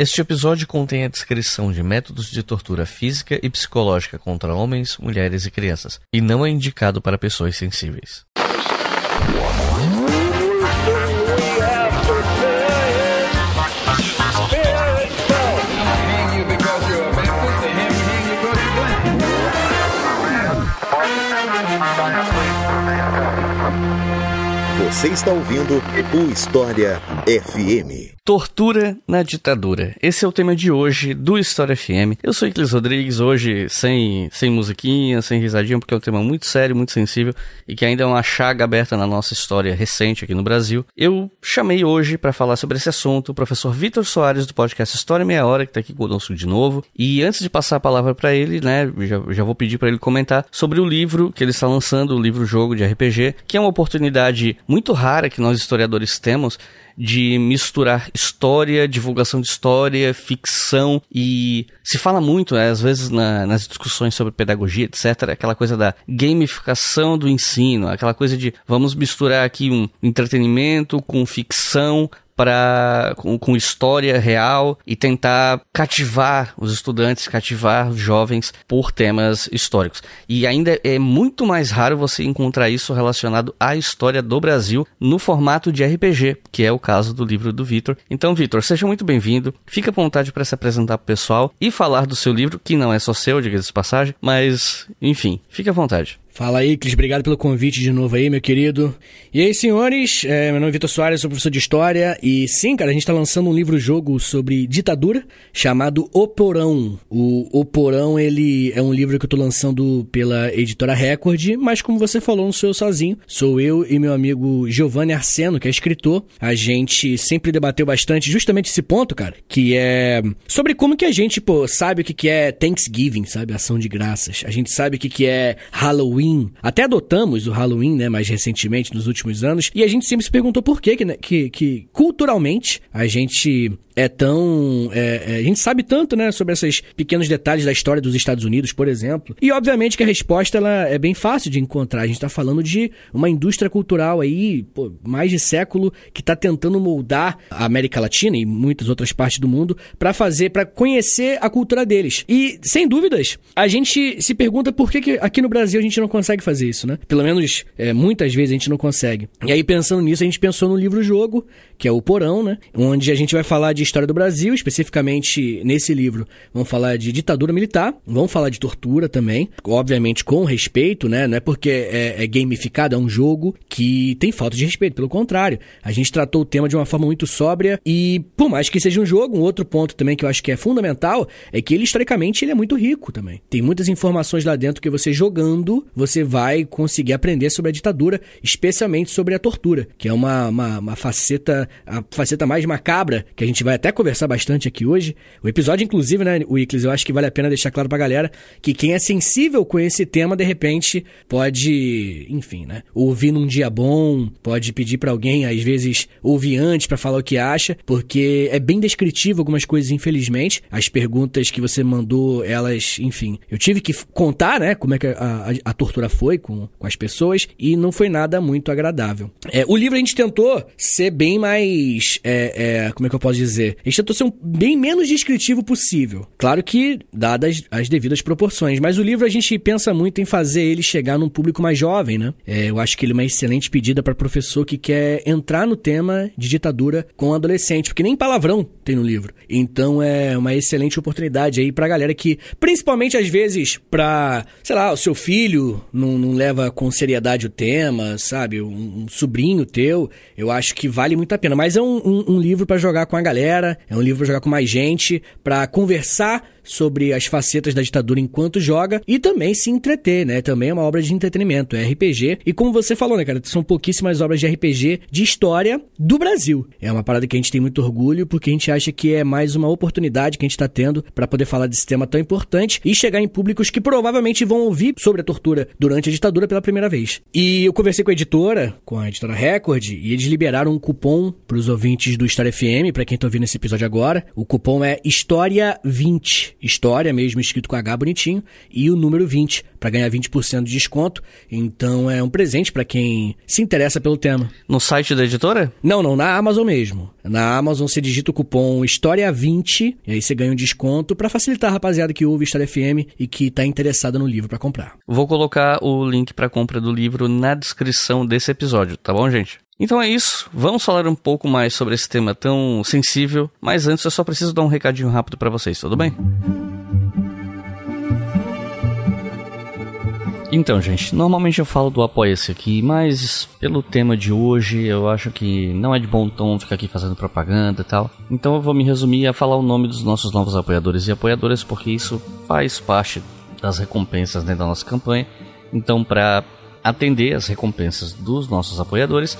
Este episódio contém a descrição de métodos de tortura física e psicológica contra homens, mulheres e crianças, e não é indicado para pessoas sensíveis. Você está ouvindo o História FM. Tortura na ditadura. Esse é o tema de hoje do História FM. Eu sou Iclis Rodrigues, hoje sem, sem musiquinha, sem risadinha, porque é um tema muito sério, muito sensível e que ainda é uma chaga aberta na nossa história recente aqui no Brasil. Eu chamei hoje para falar sobre esse assunto o professor Vitor Soares do podcast História Meia Hora, que está aqui conosco de novo. E antes de passar a palavra para ele, né, já, já vou pedir para ele comentar sobre o livro que ele está lançando, o livro Jogo de RPG, que é uma oportunidade muito rara que nós historiadores temos de misturar história, divulgação de história, ficção e se fala muito, né, às vezes na, nas discussões sobre pedagogia, etc, aquela coisa da gamificação do ensino, aquela coisa de vamos misturar aqui um entretenimento com ficção para com, com, história real e tentar cativar os estudantes, cativar os jovens por temas históricos. E ainda é muito mais raro você encontrar isso relacionado à história do Brasil no formato de RPG, que é o caso do livro do Vitor. Então, Vitor, seja muito bem-vindo. Fica à vontade para se apresentar para o pessoal e falar do seu livro, que não é só seu, diga-se de passagem, mas enfim, fique à vontade. Fala aí, Cris, obrigado pelo convite de novo aí, meu querido. E aí, senhores, é, meu nome é Vitor Soares, sou professor de História, e sim, cara, a gente tá lançando um livro-jogo sobre ditadura, chamado O Porão. O, o Porão, ele é um livro que eu tô lançando pela editora Record, mas como você falou, não sou eu sozinho, sou eu e meu amigo Giovanni Arseno, que é escritor. A gente sempre debateu bastante justamente esse ponto, cara, que é sobre como que a gente, pô, sabe o que que é Thanksgiving, sabe, ação de graças. A gente sabe o que que é Halloween, Halloween. Até adotamos o Halloween, né, mais recentemente, nos últimos anos, e a gente sempre se perguntou por quê, que, né, que, que culturalmente a gente é tão. É, é, a gente sabe tanto, né, sobre esses pequenos detalhes da história dos Estados Unidos, por exemplo. E obviamente que a resposta ela é bem fácil de encontrar. A gente está falando de uma indústria cultural aí, pô, mais de século, que está tentando moldar a América Latina e muitas outras partes do mundo para fazer, para conhecer a cultura deles. E, sem dúvidas, a gente se pergunta por que, que aqui no Brasil a gente não consegue fazer isso, né? Pelo menos é, muitas vezes a gente não consegue. E aí, pensando nisso, a gente pensou no livro-jogo, que é o Porão, né? Onde a gente vai falar de história do Brasil, especificamente nesse livro. Vamos falar de ditadura militar, vamos falar de tortura também, obviamente com respeito, né? Não é porque é, é gamificado, é um jogo que tem falta de respeito, pelo contrário. A gente tratou o tema de uma forma muito sóbria e, por mais que seja um jogo, um outro ponto também que eu acho que é fundamental é que ele, historicamente, ele é muito rico também. Tem muitas informações lá dentro que você jogando, você vai conseguir aprender sobre a ditadura, especialmente sobre a tortura, que é uma, uma, uma faceta a faceta mais macabra, que a gente vai até conversar bastante aqui hoje. O episódio, inclusive, né, Wiclis, eu acho que vale a pena deixar claro pra galera que quem é sensível com esse tema, de repente, pode, enfim, né? Ouvir num dia bom, pode pedir para alguém, às vezes, ouvir antes para falar o que acha, porque é bem descritivo algumas coisas, infelizmente. As perguntas que você mandou, elas, enfim, eu tive que contar, né, como é que a, a, a tortura foi com, com as pessoas, e não foi nada muito agradável. É, o livro a gente tentou ser bem mais mais. É, é, como é que eu posso dizer? A gente tentou ser um, bem menos descritivo possível. Claro que, dadas as devidas proporções. Mas o livro a gente pensa muito em fazer ele chegar num público mais jovem, né? É, eu acho que ele é uma excelente pedida para professor que quer entrar no tema de ditadura com adolescente, porque nem palavrão tem no livro. Então é uma excelente oportunidade aí pra galera que, principalmente às vezes, pra, sei lá, o seu filho não, não leva com seriedade o tema, sabe? Um, um sobrinho teu, eu acho que vale muito a pena. Mas é um, um, um livro para jogar com a galera, é um livro para jogar com mais gente, para conversar sobre as facetas da ditadura enquanto joga e também se entreter, né? Também é uma obra de entretenimento, é RPG. E como você falou, né, cara, são pouquíssimas obras de RPG de história do Brasil. É uma parada que a gente tem muito orgulho porque a gente acha que é mais uma oportunidade que a gente tá tendo para poder falar desse tema tão importante e chegar em públicos que provavelmente vão ouvir sobre a tortura durante a ditadura pela primeira vez. E eu conversei com a editora, com a editora Record, e eles liberaram um cupom para os ouvintes do História FM, para quem tá ouvindo esse episódio agora. O cupom é História 20 história mesmo, escrito com H bonitinho, e o número 20, para ganhar 20% de desconto. Então é um presente para quem se interessa pelo tema. No site da editora? Não, não, na Amazon mesmo. Na Amazon você digita o cupom História20 e aí você ganha um desconto para facilitar a rapaziada que ouve História FM e que tá interessada no livro para comprar. Vou colocar o link para compra do livro na descrição desse episódio, tá bom, gente? Então é isso, vamos falar um pouco mais sobre esse tema tão sensível, mas antes eu só preciso dar um recadinho rápido para vocês, tudo bem? Então, gente, normalmente eu falo do Apoia-se aqui, mas pelo tema de hoje eu acho que não é de bom tom ficar aqui fazendo propaganda e tal. Então eu vou me resumir a falar o nome dos nossos novos apoiadores e apoiadoras, porque isso faz parte das recompensas dentro da nossa campanha. Então, para atender as recompensas dos nossos apoiadores,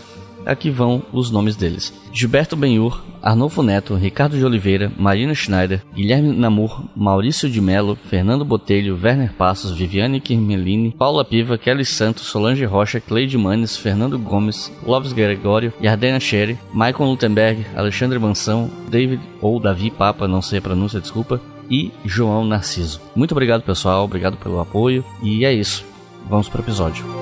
aqui vão os nomes deles: Gilberto Benhur, Arnolfo Neto, Ricardo de Oliveira, Marina Schneider, Guilherme Namur, Maurício de Melo, Fernando Botelho, Werner Passos, Viviane Kirmelini, Paula Piva, Kelly Santos, Solange Rocha, Cleide Manes, Fernando Gomes, Lopes Gregório, Yardena Sherry, Michael Lutemberg, Alexandre Mansão, David ou Davi Papa, não sei a pronúncia, desculpa, e João Narciso. Muito obrigado, pessoal, obrigado pelo apoio e é isso. Vamos para o episódio.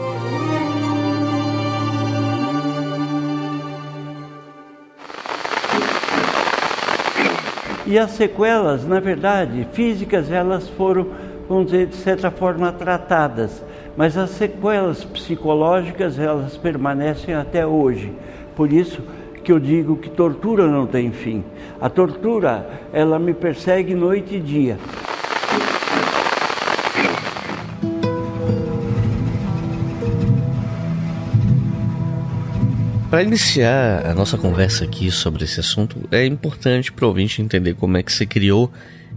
E as sequelas, na verdade, físicas, elas foram, vamos dizer, de certa forma tratadas, mas as sequelas psicológicas, elas permanecem até hoje. Por isso que eu digo que tortura não tem fim. A tortura, ela me persegue noite e dia. Para iniciar a nossa conversa aqui sobre esse assunto, é importante para o ouvinte entender como é que se criou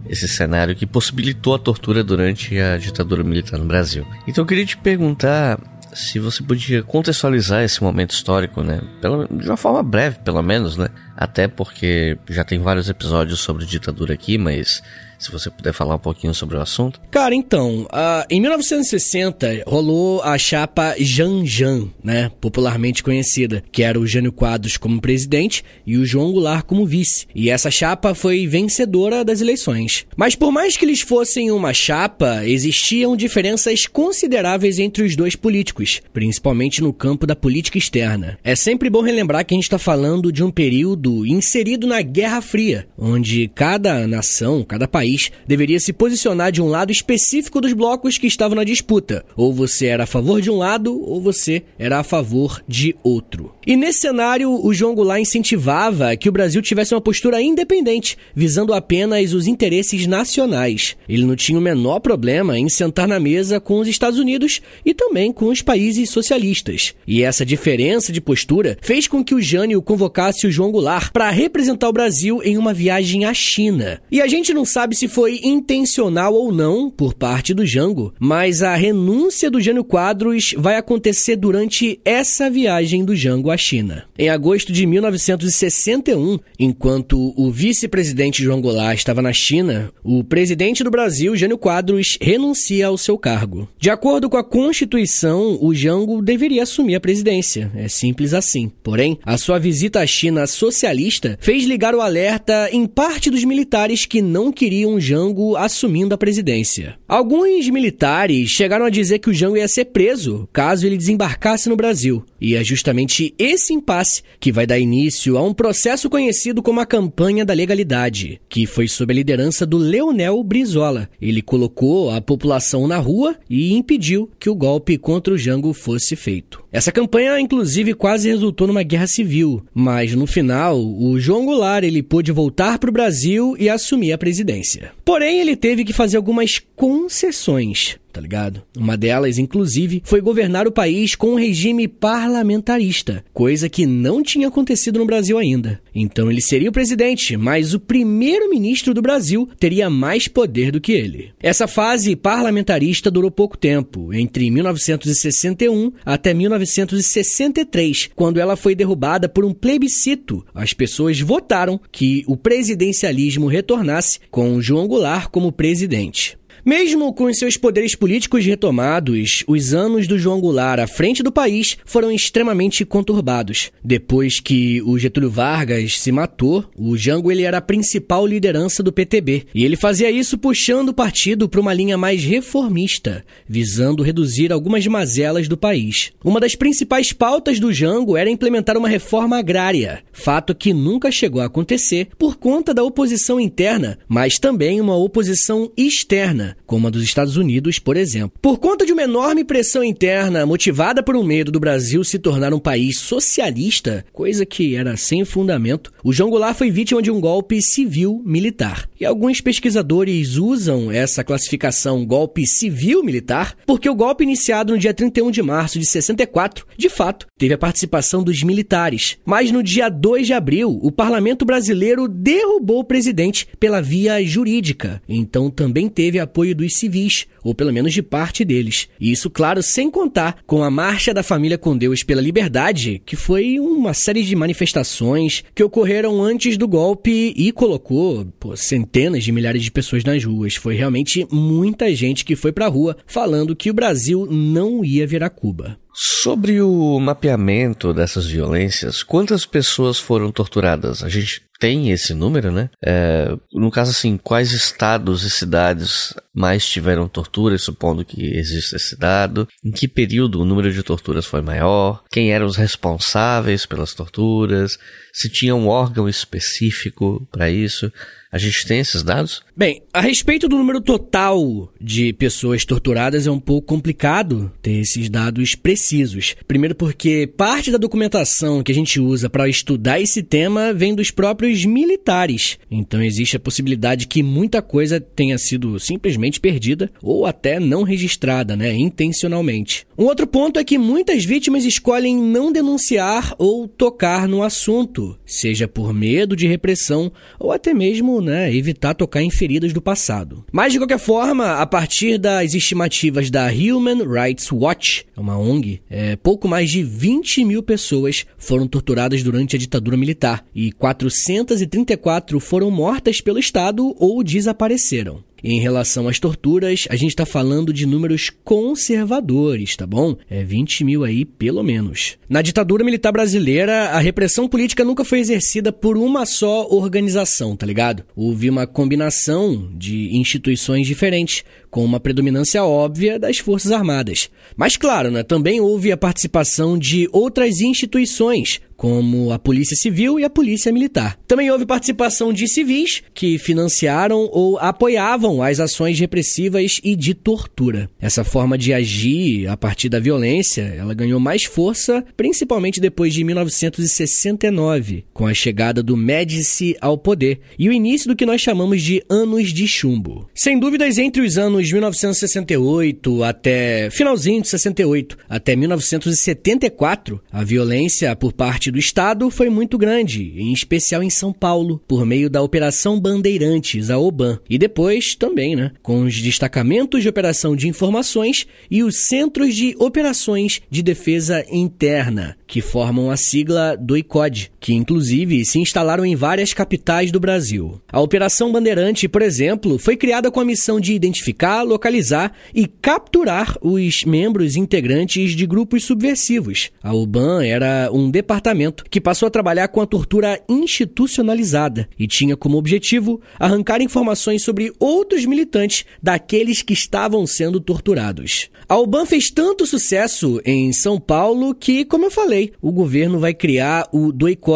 esse cenário que possibilitou a tortura durante a ditadura militar no Brasil. Então eu queria te perguntar se você podia contextualizar esse momento histórico, né? de uma forma breve, pelo menos, né? até porque já tem vários episódios sobre ditadura aqui, mas se você puder falar um pouquinho sobre o assunto. Cara, então, uh, em 1960 rolou a chapa Janjan, né, popularmente conhecida, que era o Jânio Quadros como presidente e o João Goulart como vice. E essa chapa foi vencedora das eleições. Mas por mais que eles fossem uma chapa, existiam diferenças consideráveis entre os dois políticos, principalmente no campo da política externa. É sempre bom relembrar que a gente está falando de um período mundo inserido na Guerra Fria, onde cada nação, cada país, deveria se posicionar de um lado específico dos blocos que estavam na disputa. Ou você era a favor de um lado, ou você era a favor de outro. E nesse cenário, o João Goulart incentivava que o Brasil tivesse uma postura independente, visando apenas os interesses nacionais. Ele não tinha o menor problema em sentar na mesa com os Estados Unidos e também com os países socialistas. E essa diferença de postura fez com que o Jânio convocasse o João Goulart para representar o Brasil em uma viagem à China. E a gente não sabe se foi intencional ou não por parte do Jango, mas a renúncia do Jânio Quadros vai acontecer durante essa viagem do Jango à China. Em agosto de 1961, enquanto o vice-presidente João Goulart estava na China, o presidente do Brasil, Jânio Quadros, renuncia ao seu cargo. De acordo com a Constituição, o Jango deveria assumir a presidência. É simples assim. Porém, a sua visita à China socialista fez ligar o alerta em parte dos militares que não queriam Jango assumindo a presidência. Alguns militares chegaram a dizer que o Jango ia ser preso caso ele desembarcasse no Brasil. E é justamente esse impasse que vai dar início a um processo conhecido como a Campanha da Legalidade, que foi sob a liderança do Leonel Brizola. Ele colocou a população na rua e impediu que o golpe contra o Jango fosse feito. Essa campanha, inclusive, quase resultou numa guerra civil, mas no final, o João Goulart ele pôde voltar para o Brasil e assumir a presidência. Porém, ele teve que fazer algumas concessões tá ligado? Uma delas, inclusive, foi governar o país com um regime parlamentarista, coisa que não tinha acontecido no Brasil ainda. Então ele seria o presidente, mas o primeiro-ministro do Brasil teria mais poder do que ele. Essa fase parlamentarista durou pouco tempo, entre 1961 até 1963, quando ela foi derrubada por um plebiscito. As pessoas votaram que o presidencialismo retornasse com João Goulart como presidente. Mesmo com seus poderes políticos retomados, os anos do João Goulart à frente do país foram extremamente conturbados. Depois que o Getúlio Vargas se matou, o Jango ele era a principal liderança do PTB, e ele fazia isso puxando o partido para uma linha mais reformista, visando reduzir algumas mazelas do país. Uma das principais pautas do Jango era implementar uma reforma agrária, fato que nunca chegou a acontecer por conta da oposição interna, mas também uma oposição externa como a dos Estados Unidos, por exemplo. Por conta de uma enorme pressão interna, motivada por um medo do Brasil se tornar um país socialista, coisa que era sem fundamento, o João Goulart foi vítima de um golpe civil-militar. E alguns pesquisadores usam essa classificação golpe civil-militar porque o golpe iniciado no dia 31 de março de 64, de fato, teve a participação dos militares. Mas no dia 2 de abril, o parlamento brasileiro derrubou o presidente pela via jurídica. Então também teve apoio apoio dos civis, ou pelo menos de parte deles. isso, claro, sem contar com a Marcha da Família com Deus pela Liberdade, que foi uma série de manifestações que ocorreram antes do golpe e colocou pô, centenas de milhares de pessoas nas ruas. Foi realmente muita gente que foi pra rua falando que o Brasil não ia virar Cuba. Sobre o mapeamento dessas violências, quantas pessoas foram torturadas? A gente tem esse número, né? É, no caso, assim, quais estados e cidades mais tiveram torturas, supondo que exista esse dado? Em que período o número de torturas foi maior? Quem eram os responsáveis pelas torturas? Se tinha um órgão específico para isso? A gente tem esses dados? Bem, a respeito do número total de pessoas torturadas é um pouco complicado ter esses dados precisos. Primeiro porque parte da documentação que a gente usa para estudar esse tema vem dos próprios militares. Então existe a possibilidade que muita coisa tenha sido simplesmente perdida ou até não registrada, né, intencionalmente. Um outro ponto é que muitas vítimas escolhem não denunciar ou tocar no assunto, seja por medo de repressão ou até mesmo né, evitar tocar em feridas do passado. Mas, de qualquer forma, a partir das estimativas da Human Rights Watch, uma ONG, é, pouco mais de 20 mil pessoas foram torturadas durante a ditadura militar e 434 foram mortas pelo Estado ou desapareceram. Em relação às torturas, a gente está falando de números conservadores, tá bom? É 20 mil aí, pelo menos. Na ditadura militar brasileira, a repressão política nunca foi exercida por uma só organização, tá ligado? Houve uma combinação de instituições diferentes, com uma predominância óbvia das Forças Armadas. Mas claro, né, também houve a participação de outras instituições, como a Polícia Civil e a Polícia Militar. Também houve participação de civis que financiaram ou apoiavam as ações repressivas e de tortura. Essa forma de agir a partir da violência, ela ganhou mais força principalmente depois de 1969, com a chegada do Médici ao poder e o início do que nós chamamos de anos de chumbo. Sem dúvidas, entre os anos 1968 até finalzinho de 68 até 1974, a violência por parte do Estado foi muito grande, em especial em São Paulo, por meio da Operação Bandeirantes, a OBAN, e depois também, né, com os destacamentos de operação de informações e os Centros de Operações de Defesa Interna, que formam a sigla do ICOD que inclusive se instalaram em várias capitais do Brasil. A Operação Bandeirante, por exemplo, foi criada com a missão de identificar, localizar e capturar os membros integrantes de grupos subversivos. A UBAN era um departamento que passou a trabalhar com a tortura institucionalizada e tinha como objetivo arrancar informações sobre outros militantes daqueles que estavam sendo torturados. A UBAN fez tanto sucesso em São Paulo que, como eu falei, o governo vai criar o DOICO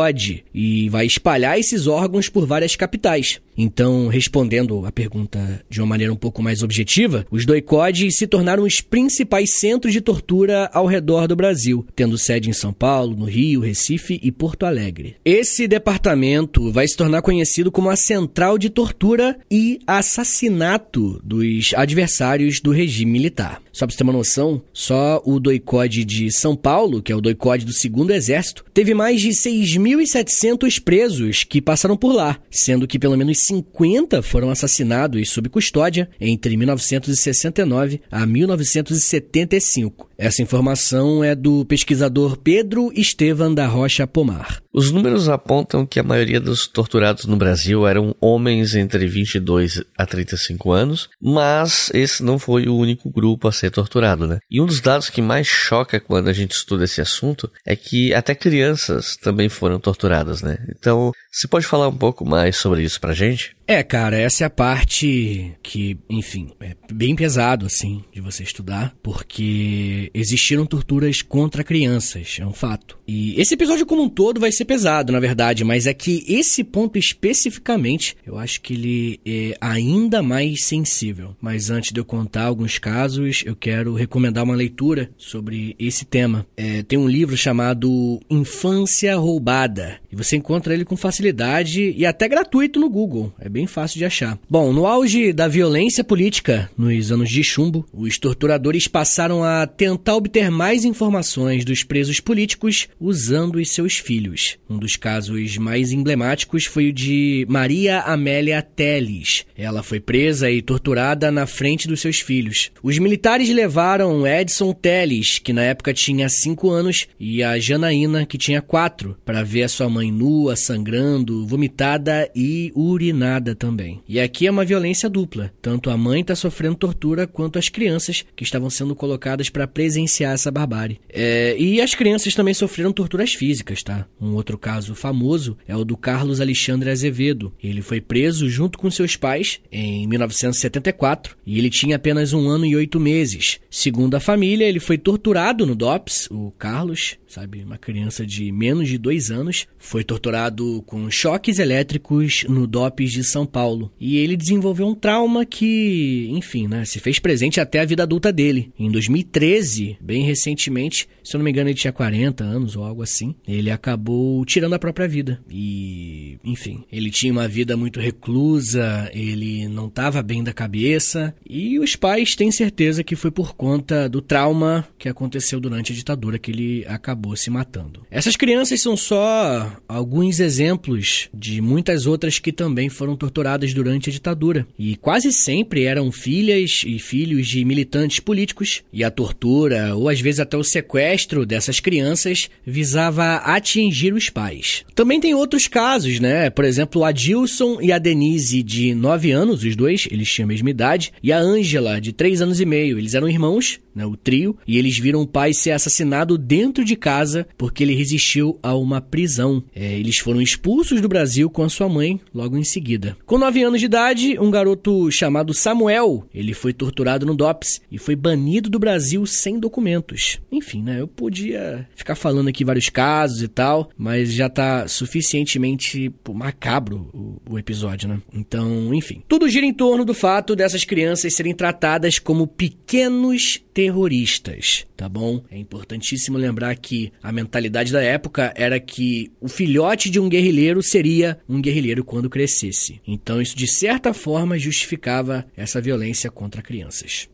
e vai espalhar esses órgãos por várias capitais. Então, respondendo a pergunta de uma maneira um pouco mais objetiva, os doicodes se tornaram os principais centros de tortura ao redor do Brasil, tendo sede em São Paulo, no Rio, Recife e Porto Alegre. Esse departamento vai se tornar conhecido como a Central de Tortura e Assassinato dos adversários do regime militar. Só pra você ter uma noção, só o doicode de São Paulo, que é o doicode do segundo exército, teve mais de 6.700 presos que passaram por lá, sendo que pelo menos 50 foram assassinados sob custódia entre 1969 a 1975. Essa informação é do pesquisador Pedro Estevan da Rocha Pomar. Os números apontam que a maioria dos torturados no Brasil eram homens entre 22 a 35 anos, mas esse não foi o único grupo a ser torturado, né? E um dos dados que mais choca quando a gente estuda esse assunto é que até crianças também foram torturadas, né? Então, você pode falar um pouco mais sobre isso pra gente? É, cara, essa é a parte que, enfim, é bem pesado, assim, de você estudar, porque existiram torturas contra crianças, é um fato. E esse episódio como um todo vai ser pesado, na verdade, mas é que esse ponto especificamente, eu acho que ele é ainda mais sensível. Mas antes de eu contar alguns casos, eu quero recomendar uma leitura sobre esse tema. É, tem um livro chamado Infância Roubada, e você encontra ele com facilidade e até gratuito no Google, é bem fácil de achar. Bom, no auge da violência política, nos anos de chumbo, os torturadores passaram a tentar obter mais informações dos presos políticos usando os seus filhos. Um dos casos mais emblemáticos foi o de Maria Amélia Teles. Ela foi presa e torturada na frente dos seus filhos. Os militares levaram Edson Teles, que na época tinha 5 anos, e a Janaína, que tinha 4, para ver a sua mãe nua, sangrando, vomitada e urinada também. E aqui é uma violência dupla. Tanto a mãe está sofrendo tortura quanto as crianças que estavam sendo colocadas para presenciar essa barbárie. É, e as crianças também sofreram torturas físicas, tá? Um outro caso famoso é o do Carlos Alexandre Azevedo. Ele foi preso junto com seus pais em 1974 e ele tinha apenas um ano e oito meses. Segundo a família, ele foi torturado no DOPS, o Carlos, sabe? Uma criança de menos de dois anos foi torturado com choques elétricos no DOPS de São Paulo. E ele desenvolveu um trauma que, enfim, né, se fez presente até a vida adulta dele. Em 2013, bem recentemente, se eu não me engano ele tinha 40 anos ou algo assim, ele acabou tirando a própria vida. E, enfim, ele tinha uma vida muito reclusa, ele não estava bem da cabeça e os pais têm certeza que foi por conta do trauma que aconteceu durante a ditadura que ele acabou acabou se matando. Essas crianças são só alguns exemplos de muitas outras que também foram torturadas durante a ditadura. E quase sempre eram filhas e filhos de militantes políticos, e a tortura, ou às vezes até o sequestro dessas crianças, visava atingir os pais. Também tem outros casos, né? Por exemplo, a Dilson e a Denise, de 9 anos, os dois, eles tinham a mesma idade, e a Ângela, de 3 anos e meio. Eles eram irmãos, né? O trio, e eles viram o pai ser assassinado dentro de casa casa porque ele resistiu a uma prisão. É, eles foram expulsos do Brasil com a sua mãe logo em seguida. Com 9 anos de idade, um garoto chamado Samuel, ele foi torturado no DOPS e foi banido do Brasil sem documentos. Enfim, né? Eu podia ficar falando aqui vários casos e tal, mas já tá suficientemente pô, macabro o, o episódio, né? Então, enfim. Tudo gira em torno do fato dessas crianças serem tratadas como pequenos terroristas, tá bom? É importantíssimo lembrar que a mentalidade da época era que o filhote de um guerrilheiro seria um guerrilheiro quando crescesse. Então isso de certa forma justificava essa violência contra crianças.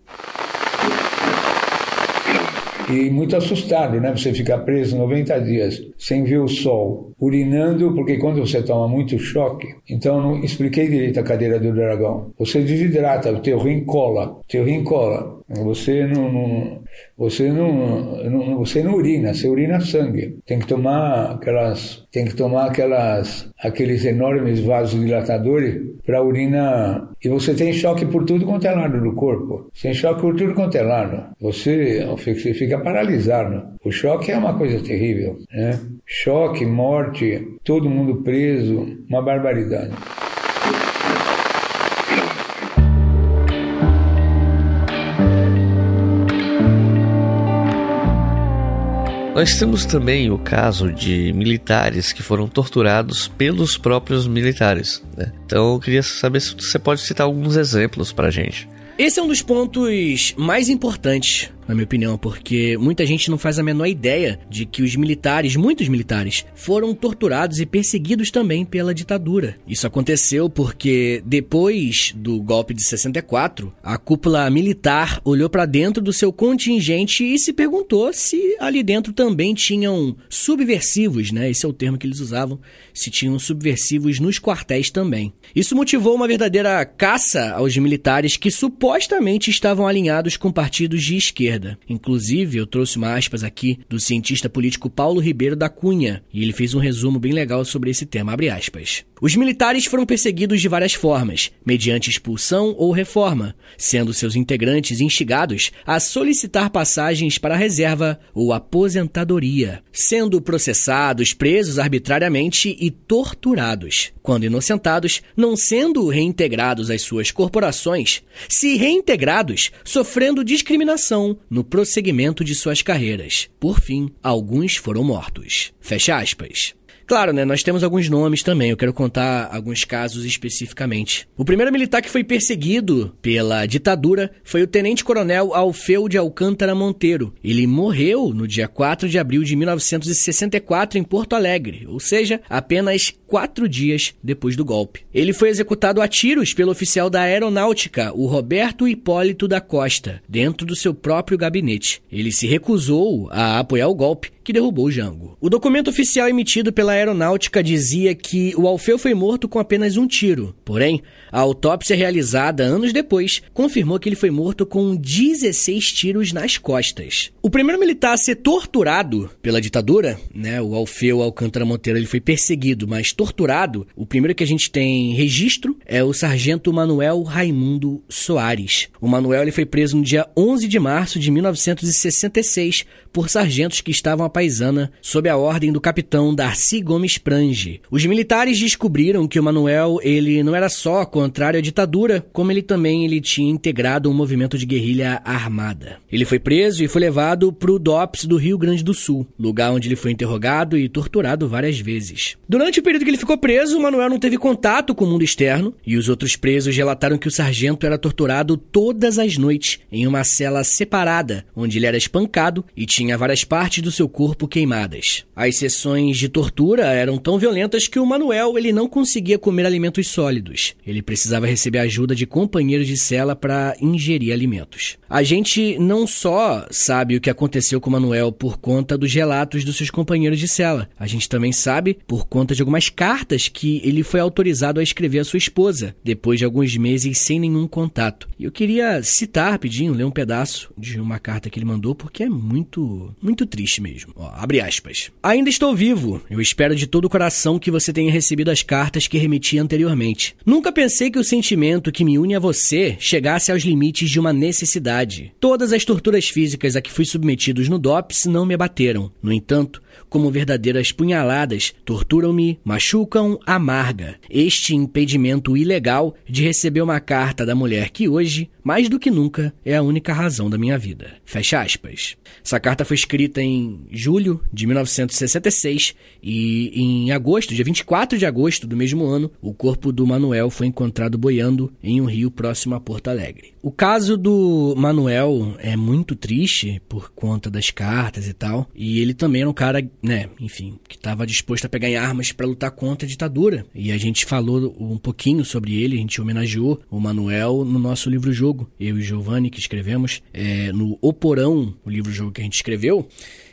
E muito assustado, né? Você ficar preso 90 dias sem ver o sol, urinando, porque quando você toma muito choque, então não expliquei direito a cadeira do dragão. Você desidrata, o teu rim cola, o teu rim cola. Você não, não, você não, não, você não urina, você urina sangue. Tem que tomar aquelas, tem que tomar aquelas, aqueles enormes vasodilatadores para urina. E você tem choque por tudo quanto é lado do corpo. Você tem choque por tudo quanto é lado. Você, você fica paralisado. O choque é uma coisa terrível, né? Choque, morte, todo mundo preso, uma barbaridade. Nós temos também o caso de militares que foram torturados pelos próprios militares. Né? Então eu queria saber se você pode citar alguns exemplos pra gente. Esse é um dos pontos mais importantes na minha opinião, porque muita gente não faz a menor ideia de que os militares, muitos militares, foram torturados e perseguidos também pela ditadura. Isso aconteceu porque depois do golpe de 64, a cúpula militar olhou para dentro do seu contingente e se perguntou se ali dentro também tinham subversivos, né? Esse é o termo que eles usavam, se tinham subversivos nos quartéis também. Isso motivou uma verdadeira caça aos militares que supostamente estavam alinhados com partidos de esquerda. Inclusive, eu trouxe uma aspas aqui do cientista político Paulo Ribeiro da Cunha, e ele fez um resumo bem legal sobre esse tema, abre aspas. Os militares foram perseguidos de várias formas, mediante expulsão ou reforma, sendo seus integrantes instigados a solicitar passagens para a reserva ou aposentadoria, sendo processados, presos arbitrariamente e torturados. Quando inocentados, não sendo reintegrados às suas corporações, se reintegrados, sofrendo discriminação, no prosseguimento de suas carreiras. Por fim, alguns foram mortos. Fecha aspas. Claro, né? Nós temos alguns nomes também. Eu quero contar alguns casos especificamente. O primeiro militar que foi perseguido pela ditadura foi o tenente-coronel Alfeu de Alcântara Monteiro. Ele morreu no dia 4 de abril de 1964 em Porto Alegre, ou seja, apenas quatro dias depois do golpe. Ele foi executado a tiros pelo oficial da aeronáutica, o Roberto Hipólito da Costa, dentro do seu próprio gabinete. Ele se recusou a apoiar o golpe que derrubou Jango. O documento oficial emitido pela aeronáutica dizia que o Alfeu foi morto com apenas um tiro. Porém, a autópsia realizada anos depois confirmou que ele foi morto com 16 tiros nas costas. O primeiro militar a ser torturado pela ditadura, né, o Alfeu Alcântara Monteiro, ele foi perseguido, mas torturado, o primeiro que a gente tem registro é o sargento Manuel Raimundo Soares. O Manuel ele foi preso no dia 11 de março de 1966 por sargentos que estavam à paisana sob a ordem do capitão Darcy Gomes Prange. Os militares descobriram que o Manuel ele não era só contrário à ditadura, como ele também ele tinha integrado um movimento de guerrilha armada. Ele foi preso e foi levado para o DOPS do Rio Grande do Sul, lugar onde ele foi interrogado e torturado várias vezes. Durante o período ele ficou preso, Manuel não teve contato com o mundo externo e os outros presos relataram que o sargento era torturado todas as noites em uma cela separada, onde ele era espancado e tinha várias partes do seu corpo queimadas. As sessões de tortura eram tão violentas que o Manuel ele não conseguia comer alimentos sólidos. Ele precisava receber ajuda de companheiros de cela para ingerir alimentos. A gente não só sabe o que aconteceu com o Manuel por conta dos relatos dos seus companheiros de cela, a gente também sabe por conta de algumas cartas que ele foi autorizado a escrever à sua esposa, depois de alguns meses sem nenhum contato. E eu queria citar rapidinho, ler um pedaço de uma carta que ele mandou, porque é muito, muito triste mesmo. Ó, abre aspas. Ainda estou vivo. Eu espero de todo o coração que você tenha recebido as cartas que remeti anteriormente. Nunca pensei que o sentimento que me une a você chegasse aos limites de uma necessidade. Todas as torturas físicas a que fui submetidos no DOPS não me abateram. No entanto, como verdadeiras punhaladas, torturam-me, machucam, amarga. Este impedimento ilegal de receber uma carta da mulher que hoje mais do que nunca, é a única razão da minha vida. Fecha aspas. Essa carta foi escrita em julho de 1966 e em agosto, dia 24 de agosto do mesmo ano, o corpo do Manuel foi encontrado boiando em um rio próximo a Porto Alegre. O caso do Manuel é muito triste por conta das cartas e tal, e ele também era um cara, né, enfim, que estava disposto a pegar em armas para lutar contra a ditadura. E a gente falou um pouquinho sobre ele, a gente homenageou o Manuel no nosso livro jogo jogo, eu e Giovanni que escrevemos, é, no Oporão o livro jogo que a gente escreveu,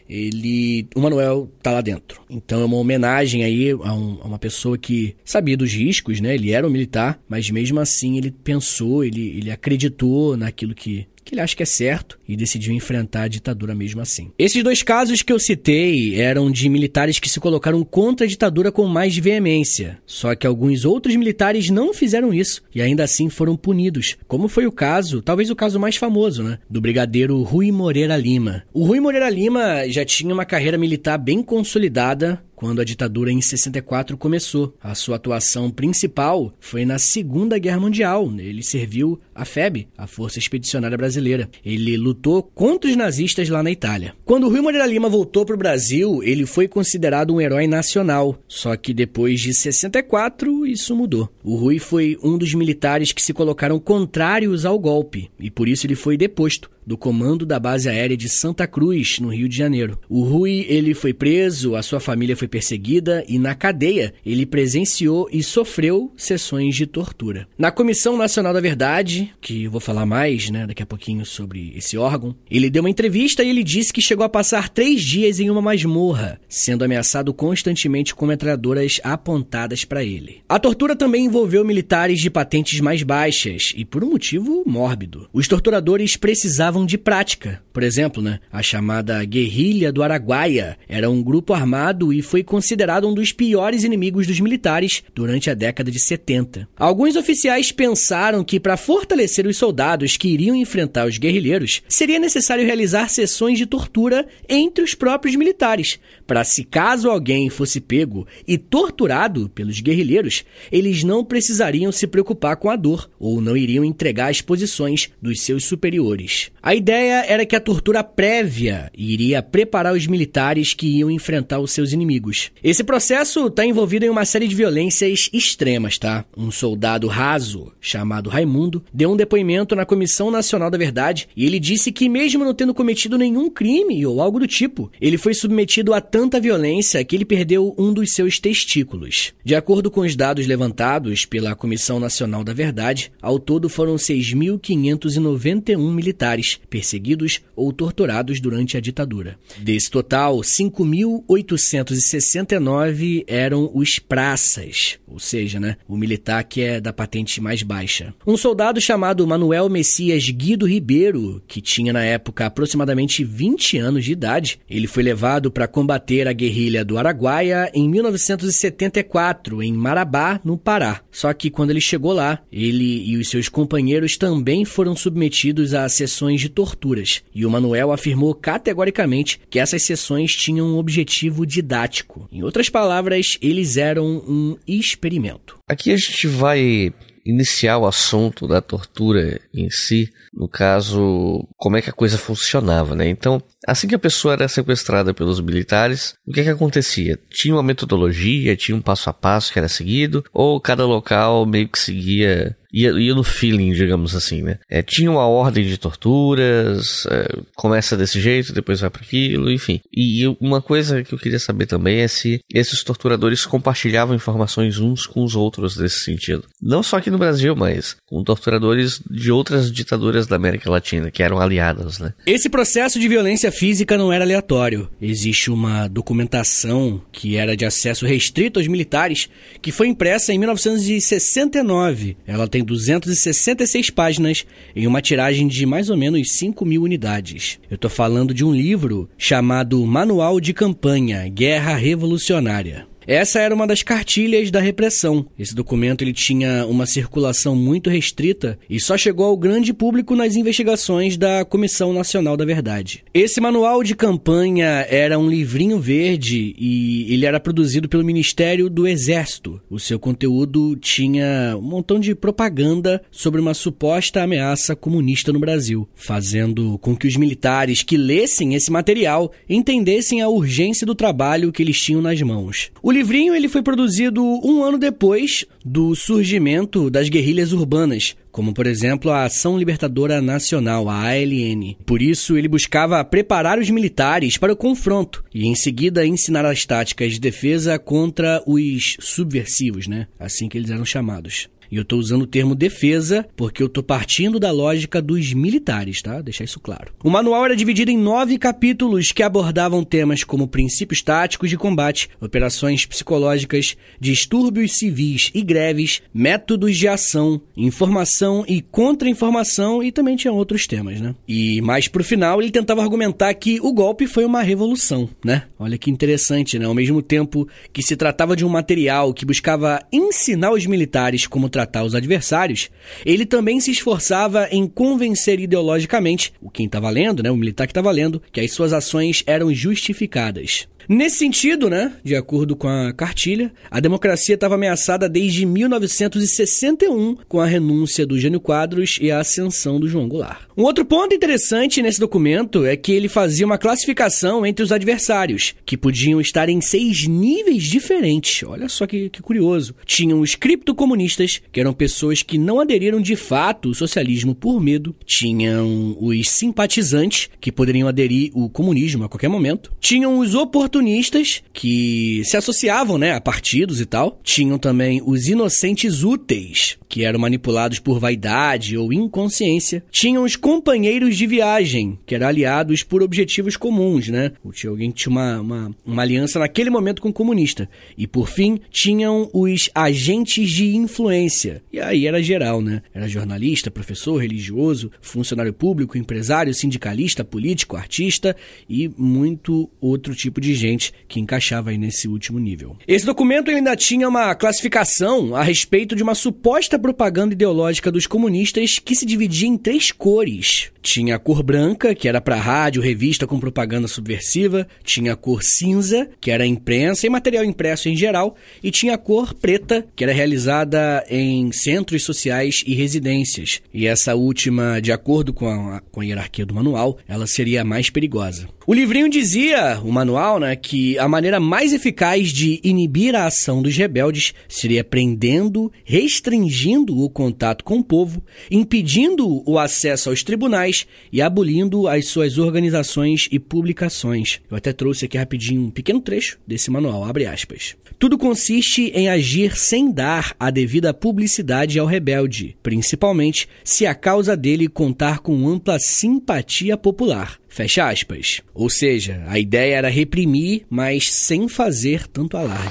ele. O Manuel tá lá dentro. Então é uma homenagem aí a, um, a, uma pessoa que sabia dos riscos, né? Ele era um militar, mas mesmo assim ele pensou, ele, ele acreditou naquilo que que ele acha que é certo e decidiu enfrentar a ditadura mesmo assim. Esses dois casos que eu citei eram de militares que se colocaram contra a ditadura com mais veemência. Só que alguns outros militares não fizeram isso e ainda assim foram punidos, como foi o caso, talvez o caso mais famoso, né, do brigadeiro Rui Moreira Lima. O Rui Moreira Lima já tinha uma carreira militar bem consolidada, quando a ditadura em 64 começou. A sua atuação principal foi na Segunda Guerra Mundial. Ele serviu à FEB, a Força Expedicionária Brasileira. Ele lutou contra os nazistas lá na Itália. Quando Rui Moreira Lima voltou para o Brasil, ele foi considerado um herói nacional. Só que depois de 64, isso mudou. O Rui foi um dos militares que se colocaram contrários ao golpe e por isso ele foi deposto do comando da base aérea de Santa Cruz, no Rio de Janeiro. O Rui, ele foi preso, a sua família foi perseguida e na cadeia ele presenciou e sofreu sessões de tortura. Na Comissão Nacional da Verdade, que vou falar mais, né, daqui a pouquinho sobre esse órgão, ele deu uma entrevista e ele disse que chegou a passar três dias em uma masmorra, sendo ameaçado constantemente com metralhadoras apontadas para ele. A tortura também envolveu militares de patentes mais baixas e por um motivo mórbido. Os torturadores precisavam chamavam de prática. Por exemplo, né? a chamada Guerrilha do Araguaia era um grupo armado e foi considerado um dos piores inimigos dos militares durante a década de 70. Alguns oficiais pensaram que, para fortalecer os soldados que iriam enfrentar os guerrilheiros, seria necessário realizar sessões de tortura entre os próprios militares, para se caso alguém fosse pego e torturado pelos guerrilheiros, eles não precisariam se preocupar com a dor ou não iriam entregar as posições dos seus superiores. A ideia era que a tortura prévia iria preparar os militares que iam enfrentar os seus inimigos. Esse processo está envolvido em uma série de violências extremas, tá? Um soldado raso, chamado Raimundo, deu um depoimento na Comissão Nacional da Verdade e ele disse que, mesmo não tendo cometido nenhum crime ou algo do tipo, ele foi submetido a tanta violência que ele perdeu um dos seus testículos. De acordo com os dados levantados pela Comissão Nacional da Verdade, ao todo foram 6.591 militares perseguidos ou torturados durante a ditadura. Desse total, 5.869 eram os praças, ou seja, né, o militar que é da patente mais baixa. Um soldado chamado Manuel Messias Guido Ribeiro, que tinha na época aproximadamente 20 anos de idade, ele foi levado para combater a guerrilha do Araguaia em 1974, em Marabá, no Pará. Só que quando ele chegou lá, ele e os seus companheiros também foram submetidos a sessões de torturas, e o Manuel afirmou categoricamente que essas sessões tinham um objetivo didático. Em outras palavras, eles eram um experimento. Aqui a gente vai iniciar o assunto da tortura em si, no caso, como é que a coisa funcionava, né? Então, assim que a pessoa era sequestrada pelos militares, o que é que acontecia? Tinha uma metodologia, tinha um passo a passo que era seguido, ou cada local meio que seguia ia, ia no feeling, digamos assim, né? É, tinha uma ordem de torturas, é, começa desse jeito, depois vai para aquilo, enfim. E, e, uma coisa que eu queria saber também é se esses torturadores compartilhavam informações uns com os outros nesse sentido. Não só aqui no Brasil, mas com torturadores de outras ditaduras da América Latina, que eram aliadas, né? Esse processo de violência física não era aleatório. Existe uma documentação que era de acesso restrito aos militares, que foi impressa em 1969. Ela tem tem 266 páginas em uma tiragem de mais ou menos 5 mil unidades. Eu estou falando de um livro chamado Manual de Campanha Guerra Revolucionária. Essa era uma das cartilhas da repressão. Esse documento ele tinha uma circulação muito restrita e só chegou ao grande público nas investigações da Comissão Nacional da Verdade. Esse manual de campanha era um livrinho verde e ele era produzido pelo Ministério do Exército. O seu conteúdo tinha um montão de propaganda sobre uma suposta ameaça comunista no Brasil, fazendo com que os militares que lessem esse material entendessem a urgência do trabalho que eles tinham nas mãos. O livrinho ele foi produzido um ano depois do surgimento das guerrilhas urbanas, como por exemplo a Ação Libertadora Nacional, a ALN. Por isso, ele buscava preparar os militares para o confronto e em seguida ensinar as táticas de defesa contra os subversivos, né? Assim que eles eram chamados. E eu estou usando o termo defesa porque eu estou partindo da lógica dos militares, tá? Deixar isso claro. O manual era dividido em nove capítulos que abordavam temas como princípios táticos de combate, operações psicológicas, distúrbios civis e greves, métodos de ação, informação e contra-informação e também tinha outros temas, né? E mais pro final ele tentava argumentar que o golpe foi uma revolução, né? Olha que interessante, né? Ao mesmo tempo que se tratava de um material que buscava ensinar os militares como tratar os adversários, ele também se esforçava em convencer ideologicamente o quem está valendo, né, o militar que está valendo, que as suas ações eram justificadas. Nesse sentido, né, de acordo com a cartilha, a democracia estava ameaçada desde 1961 com a renúncia do Jânio Quadros e a ascensão do João Goulart. Um outro ponto interessante nesse documento é que ele fazia uma classificação entre os adversários, que podiam estar em seis níveis diferentes. Olha só que, que curioso. Tinham os criptocomunistas, que eram pessoas que não aderiram de fato ao socialismo por medo. Tinham os simpatizantes, que poderiam aderir ao comunismo a qualquer momento. Tinham os oportunistas oportunistas que se associavam, né, a partidos e tal. Tinham também os inocentes úteis, que eram manipulados por vaidade ou inconsciência, tinham os companheiros de viagem, que eram aliados por objetivos comuns, né? Ou tinha alguém que tinha uma, uma, uma aliança naquele momento com o comunista. E por fim, tinham os agentes de influência. E aí era geral, né? Era jornalista, professor, religioso, funcionário público, empresário, sindicalista, político, artista e muito outro tipo de gente que encaixava aí nesse último nível. Esse documento ainda tinha uma classificação a respeito de uma suposta baita propaganda ideológica dos comunistas que se dividia em três cores. Tinha a cor branca, que era para rádio, revista com propaganda subversiva, tinha a cor cinza, que era imprensa e material impresso em geral, e tinha a cor preta, que era realizada em centros sociais e residências. E essa última, de acordo com a, com a hierarquia do manual, ela seria a mais perigosa. O livrinho dizia, o manual, né, que a maneira mais eficaz de inibir a ação dos rebeldes seria prendendo, restringindo o contato com o povo, impedindo o acesso aos tribunais e abolindo as suas organizações e publicações. Eu até trouxe aqui rapidinho um pequeno trecho desse manual, abre aspas. Tudo consiste em agir sem dar a devida publicidade ao rebelde, principalmente se a causa dele contar com ampla simpatia popular. Fecha aspas. Ou seja, a ideia era reprimir, mas sem fazer tanto alarde.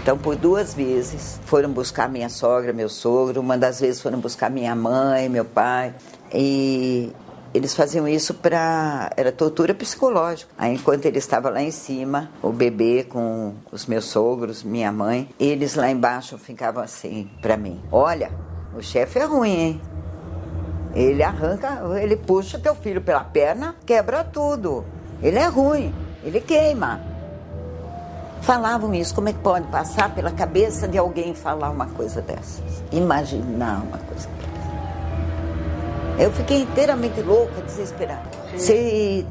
Então, por duas vezes foram buscar minha sogra, meu sogro, uma das vezes foram buscar minha mãe, meu pai, e eles faziam isso para era tortura psicológica. Aí, enquanto ele estava lá em cima, o bebê com os meus sogros, minha mãe, eles lá embaixo ficavam assim para mim. Olha, o chefe é ruim, hein? Ele arranca, ele puxa teu filho pela perna, quebra tudo. Ele é ruim, ele queima. Falavam isso, como é que pode passar pela cabeça de alguém falar uma coisa dessas? Imaginar uma coisa dessas. Eu fiquei inteiramente louca, desesperada. Se,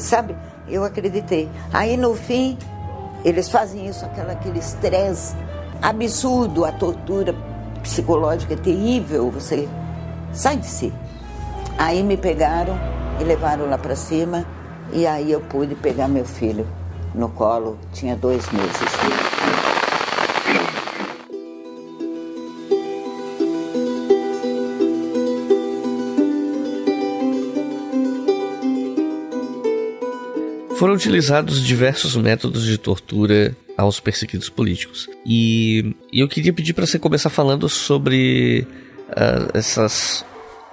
sabe, eu acreditei. Aí no fim, eles fazem isso, aquela, aquele estresse absurdo, a tortura psicológica é terrível, você sai de si. Aí me pegaram e levaram lá para cima e aí eu pude pegar meu filho no colo, tinha dois meses. Foram utilizados diversos métodos de tortura aos perseguidos políticos. E eu queria pedir para você começar falando sobre uh, essas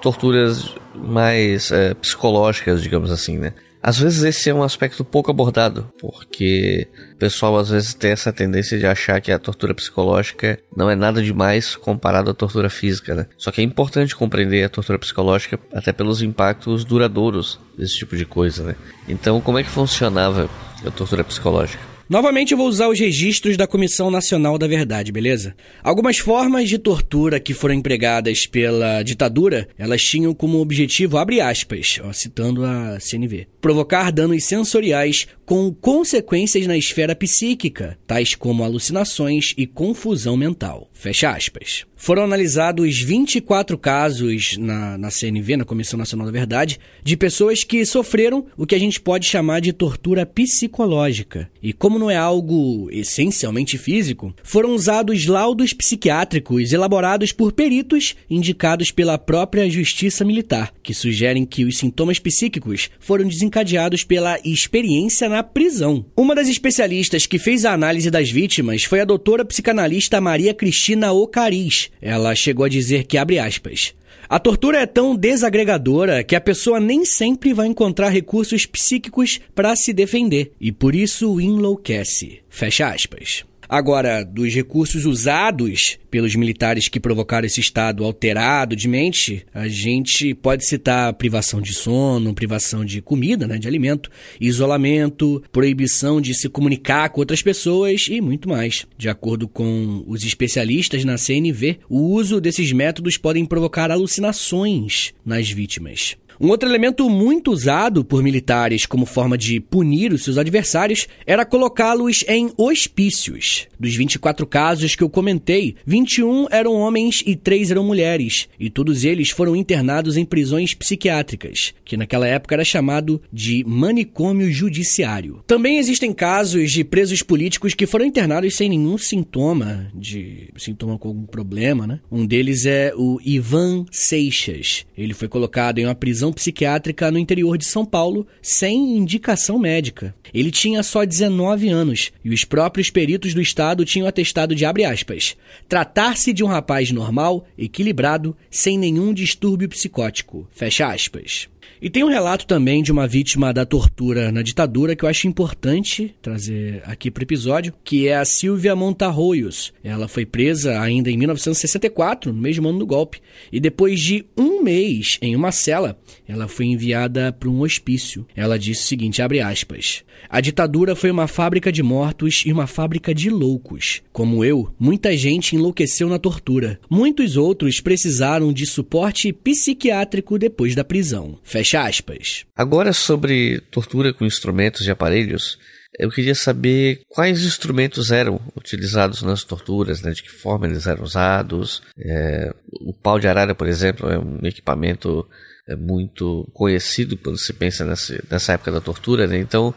torturas mais é, psicológicas, digamos assim, né? Às vezes esse é um aspecto pouco abordado, porque o pessoal às vezes tem essa tendência de achar que a tortura psicológica não é nada demais comparado à tortura física, né? Só que é importante compreender a tortura psicológica até pelos impactos duradouros desse tipo de coisa, né? Então, como é que funcionava a tortura psicológica? Novamente eu vou usar os registros da Comissão Nacional da Verdade, beleza? Algumas formas de tortura que foram empregadas pela ditadura, elas tinham como objetivo, abre aspas, ó, citando a CNV, provocar danos sensoriais com consequências na esfera psíquica, tais como alucinações e confusão mental. Fecha aspas. Foram analisados 24 casos na, na CNV, na Comissão Nacional da Verdade, de pessoas que sofreram o que a gente pode chamar de tortura psicológica. E como não é algo essencialmente físico, foram usados laudos psiquiátricos elaborados por peritos indicados pela própria Justiça Militar, que sugerem que os sintomas psíquicos foram desencadeados pela experiência na prisão. Uma das especialistas que fez a análise das vítimas foi a doutora psicanalista Maria Cristina. Cristina Ocariz. Ela chegou a dizer que, abre aspas, a tortura é tão desagregadora que a pessoa nem sempre vai encontrar recursos psíquicos para se defender e por isso enlouquece. Fecha aspas. Agora, dos recursos usados pelos militares que provocaram esse estado alterado de mente, a gente pode citar privação de sono, privação de comida, né, de alimento, isolamento, proibição de se comunicar com outras pessoas e muito mais. De acordo com os especialistas na CNV, o uso desses métodos podem provocar alucinações nas vítimas. Um outro elemento muito usado por militares como forma de punir os seus adversários era colocá-los em hospícios. Dos 24 casos que eu comentei, 21 eram homens e 3 eram mulheres, e todos eles foram internados em prisões psiquiátricas, que naquela época era chamado de manicômio judiciário. Também existem casos de presos políticos que foram internados sem nenhum sintoma de sintoma com algum problema, né? Um deles é o Ivan Seixas. Ele foi colocado em uma prisão psiquiátrica no interior de São Paulo sem indicação médica. Ele tinha só 19 anos e os próprios peritos do estado tinham atestado de aspas, tratar-se de um rapaz normal, equilibrado, sem nenhum distúrbio psicótico. Fecha aspas. E tem um relato também de uma vítima da tortura na ditadura que eu acho importante trazer aqui para o episódio, que é a Silvia Montarroios. Ela foi presa ainda em 1964, no mesmo ano do golpe, e depois de um mês em uma cela, ela foi enviada para um hospício. Ela disse o seguinte, abre aspas, a ditadura foi uma fábrica de mortos e uma fábrica de loucos. Como eu, muita gente enlouqueceu na tortura. Muitos outros precisaram de suporte psiquiátrico depois da prisão. Fecha Fecha aspas. Agora sobre tortura com instrumentos e aparelhos, eu queria saber quais instrumentos eram utilizados nas torturas, né? de que forma eles eram usados. É, o pau de arara, por exemplo, é um equipamento é, muito conhecido quando se pensa nessa, nessa época da tortura, né? Então,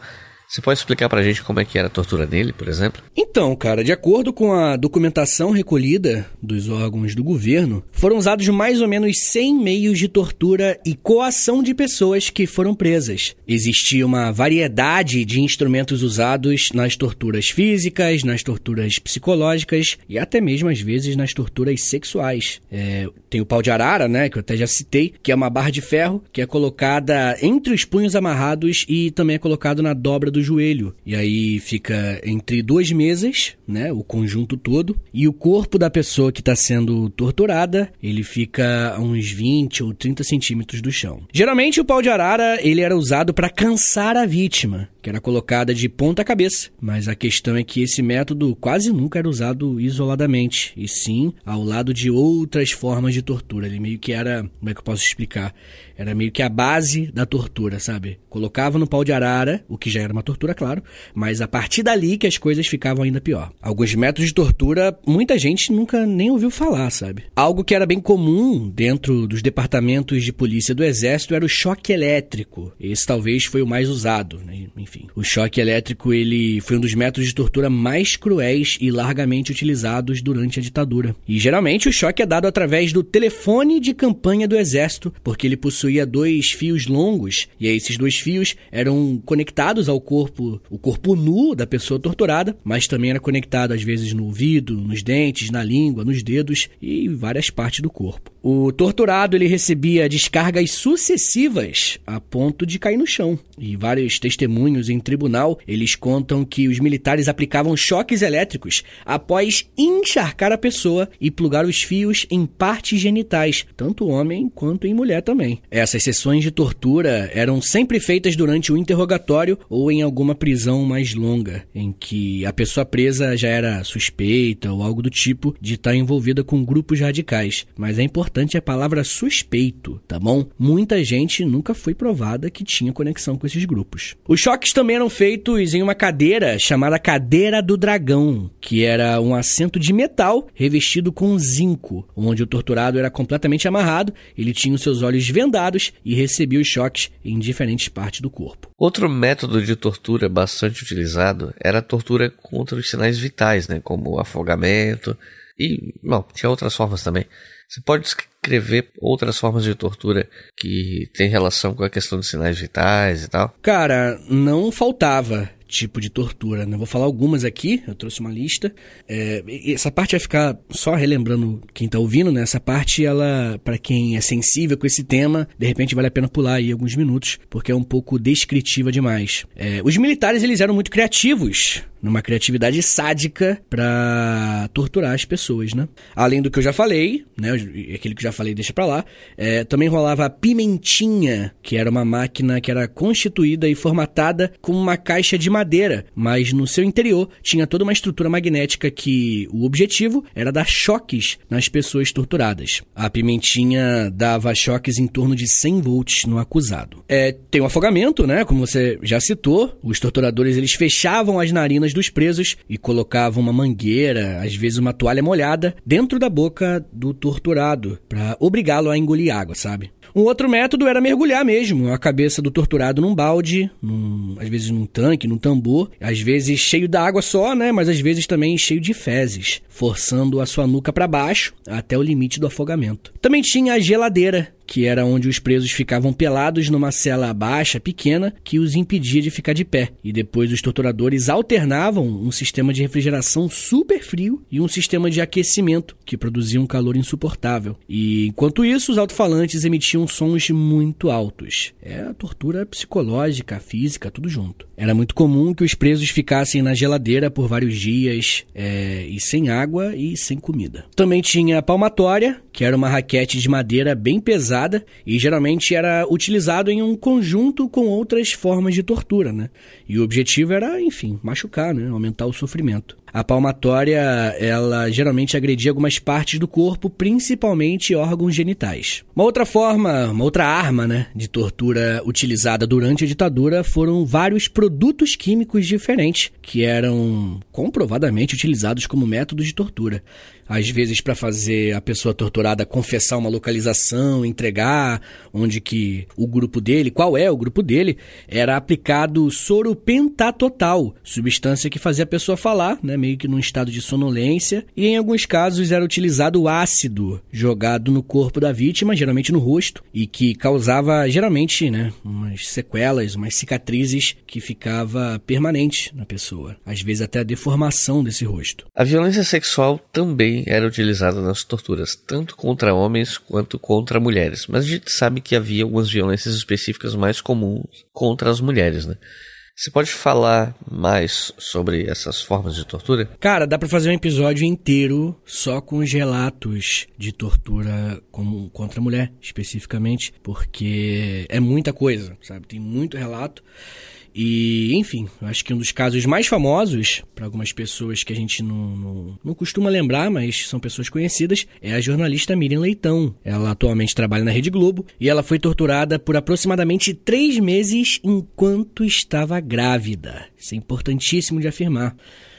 você pode explicar pra gente como é que era a tortura dele, por exemplo? Então, cara, de acordo com a documentação recolhida dos órgãos do governo, foram usados mais ou menos 100 meios de tortura e coação de pessoas que foram presas. Existia uma variedade de instrumentos usados nas torturas físicas, nas torturas psicológicas e até mesmo às vezes nas torturas sexuais. É, tem o pau de arara, né, que eu até já citei, que é uma barra de ferro que é colocada entre os punhos amarrados e também é colocado na dobra do joelho. E aí fica entre duas mesas, né? O conjunto todo. E o corpo da pessoa que está sendo torturada, ele fica a uns 20 ou 30 centímetros do chão. Geralmente o pau de arara ele era usado para cansar a vítima, que era colocada de ponta cabeça. Mas a questão é que esse método quase nunca era usado isoladamente, e sim ao lado de outras formas de tortura. Ele meio que era, como é que eu posso explicar? Era meio que a base da tortura, sabe? Colocava no pau de arara, o que já era uma tortura, claro, mas a partir dali que as coisas ficavam ainda pior. Alguns métodos de tortura, muita gente nunca nem ouviu falar, sabe? Algo que era bem comum dentro dos departamentos de polícia do exército era o choque elétrico. Esse talvez foi o mais usado, né? enfim. O choque elétrico, ele foi um dos métodos de tortura mais cruéis e largamente utilizados durante a ditadura. E geralmente o choque é dado através do telefone de campanha do exército, porque ele possui possuía dois fios longos, e esses dois fios eram conectados ao corpo, o corpo nu da pessoa torturada, mas também era conectado às vezes no ouvido, nos dentes, na língua, nos dedos e várias partes do corpo. O torturado ele recebia descargas sucessivas a ponto de cair no chão. E vários testemunhos em tribunal, eles contam que os militares aplicavam choques elétricos após encharcar a pessoa e plugar os fios em partes genitais, tanto homem quanto em mulher também. Essas sessões de tortura eram sempre feitas durante o interrogatório ou em alguma prisão mais longa, em que a pessoa presa já era suspeita ou algo do tipo de estar envolvida com grupos radicais. Mas é importante importante é a palavra suspeito, tá bom? Muita gente nunca foi provada que tinha conexão com esses grupos. Os choques também eram feitos em uma cadeira chamada cadeira do dragão, que era um assento de metal revestido com zinco, onde o torturado era completamente amarrado, ele tinha os seus olhos vendados e recebia os choques em diferentes partes do corpo. Outro método de tortura bastante utilizado era a tortura contra os sinais vitais, né, como afogamento e, bom, tinha outras formas também. Você pode descrever outras formas de tortura que tem relação com a questão dos sinais vitais e tal? Cara, não faltava tipo de tortura. Né? Vou falar algumas aqui, eu trouxe uma lista. É, essa parte vai ficar só relembrando quem tá ouvindo, né? Essa parte, ela, para quem é sensível com esse tema, de repente vale a pena pular aí alguns minutos, porque é um pouco descritiva demais. É, os militares, eles eram muito criativos numa criatividade sádica para torturar as pessoas, né? Além do que eu já falei, né? Aquele que eu já falei deixa pra lá. É, também rolava a pimentinha, que era uma máquina que era constituída e formatada como uma caixa de madeira, mas no seu interior tinha toda uma estrutura magnética que o objetivo era dar choques nas pessoas torturadas. A pimentinha dava choques em torno de 100 volts no acusado. É, tem o um afogamento, né? Como você já citou, os torturadores eles fechavam as narinas dos presos e colocava uma mangueira, às vezes uma toalha molhada, dentro da boca do torturado, para obrigá-lo a engolir água, sabe? Um outro método era mergulhar mesmo, a cabeça do torturado num balde, num, às vezes num tanque, num tambor, às vezes cheio da água só, né? Mas às vezes também cheio de fezes, forçando a sua nuca para baixo até o limite do afogamento. Também tinha a geladeira, que era onde os presos ficavam pelados numa cela baixa, pequena, que os impedia de ficar de pé. E depois os torturadores alternavam um sistema de refrigeração super frio e um sistema de aquecimento, que produzia um calor insuportável. E enquanto isso, os alto-falantes emitiam sons muito altos. É a tortura psicológica, física, tudo junto. Era muito comum que os presos ficassem na geladeira por vários dias, é, e sem água e sem comida. Também tinha a palmatória, que era uma raquete de madeira bem pesada pesada e geralmente era utilizado em um conjunto com outras formas de tortura, né? E o objetivo era, enfim, machucar, né? Aumentar o sofrimento. A palmatória, ela geralmente agredia algumas partes do corpo, principalmente órgãos genitais. Uma outra forma, uma outra arma, né, de tortura utilizada durante a ditadura foram vários produtos químicos diferentes que eram comprovadamente utilizados como método de tortura às vezes para fazer a pessoa torturada confessar uma localização, entregar onde que o grupo dele, qual é o grupo dele, era aplicado soro pentatotal, substância que fazia a pessoa falar, né, meio que num estado de sonolência, e em alguns casos era utilizado ácido jogado no corpo da vítima, geralmente no rosto, e que causava geralmente, né, umas sequelas, umas cicatrizes que ficava permanente na pessoa, às vezes até a deformação desse rosto. A violência sexual também era utilizada nas torturas, tanto contra homens quanto contra mulheres, mas a gente sabe que havia algumas violências específicas mais comuns contra as mulheres, né? Você pode falar mais sobre essas formas de tortura? Cara, dá para fazer um episódio inteiro só com os relatos de tortura como contra a mulher, especificamente, porque é muita coisa, sabe? Tem muito relato. E, enfim, eu acho que um dos casos mais famosos, para algumas pessoas que a gente não, não, não, costuma lembrar, mas são pessoas conhecidas, é a jornalista Miriam Leitão. Ela atualmente trabalha na Rede Globo e ela foi torturada por aproximadamente três meses enquanto estava grávida. Isso é importantíssimo de afirmar.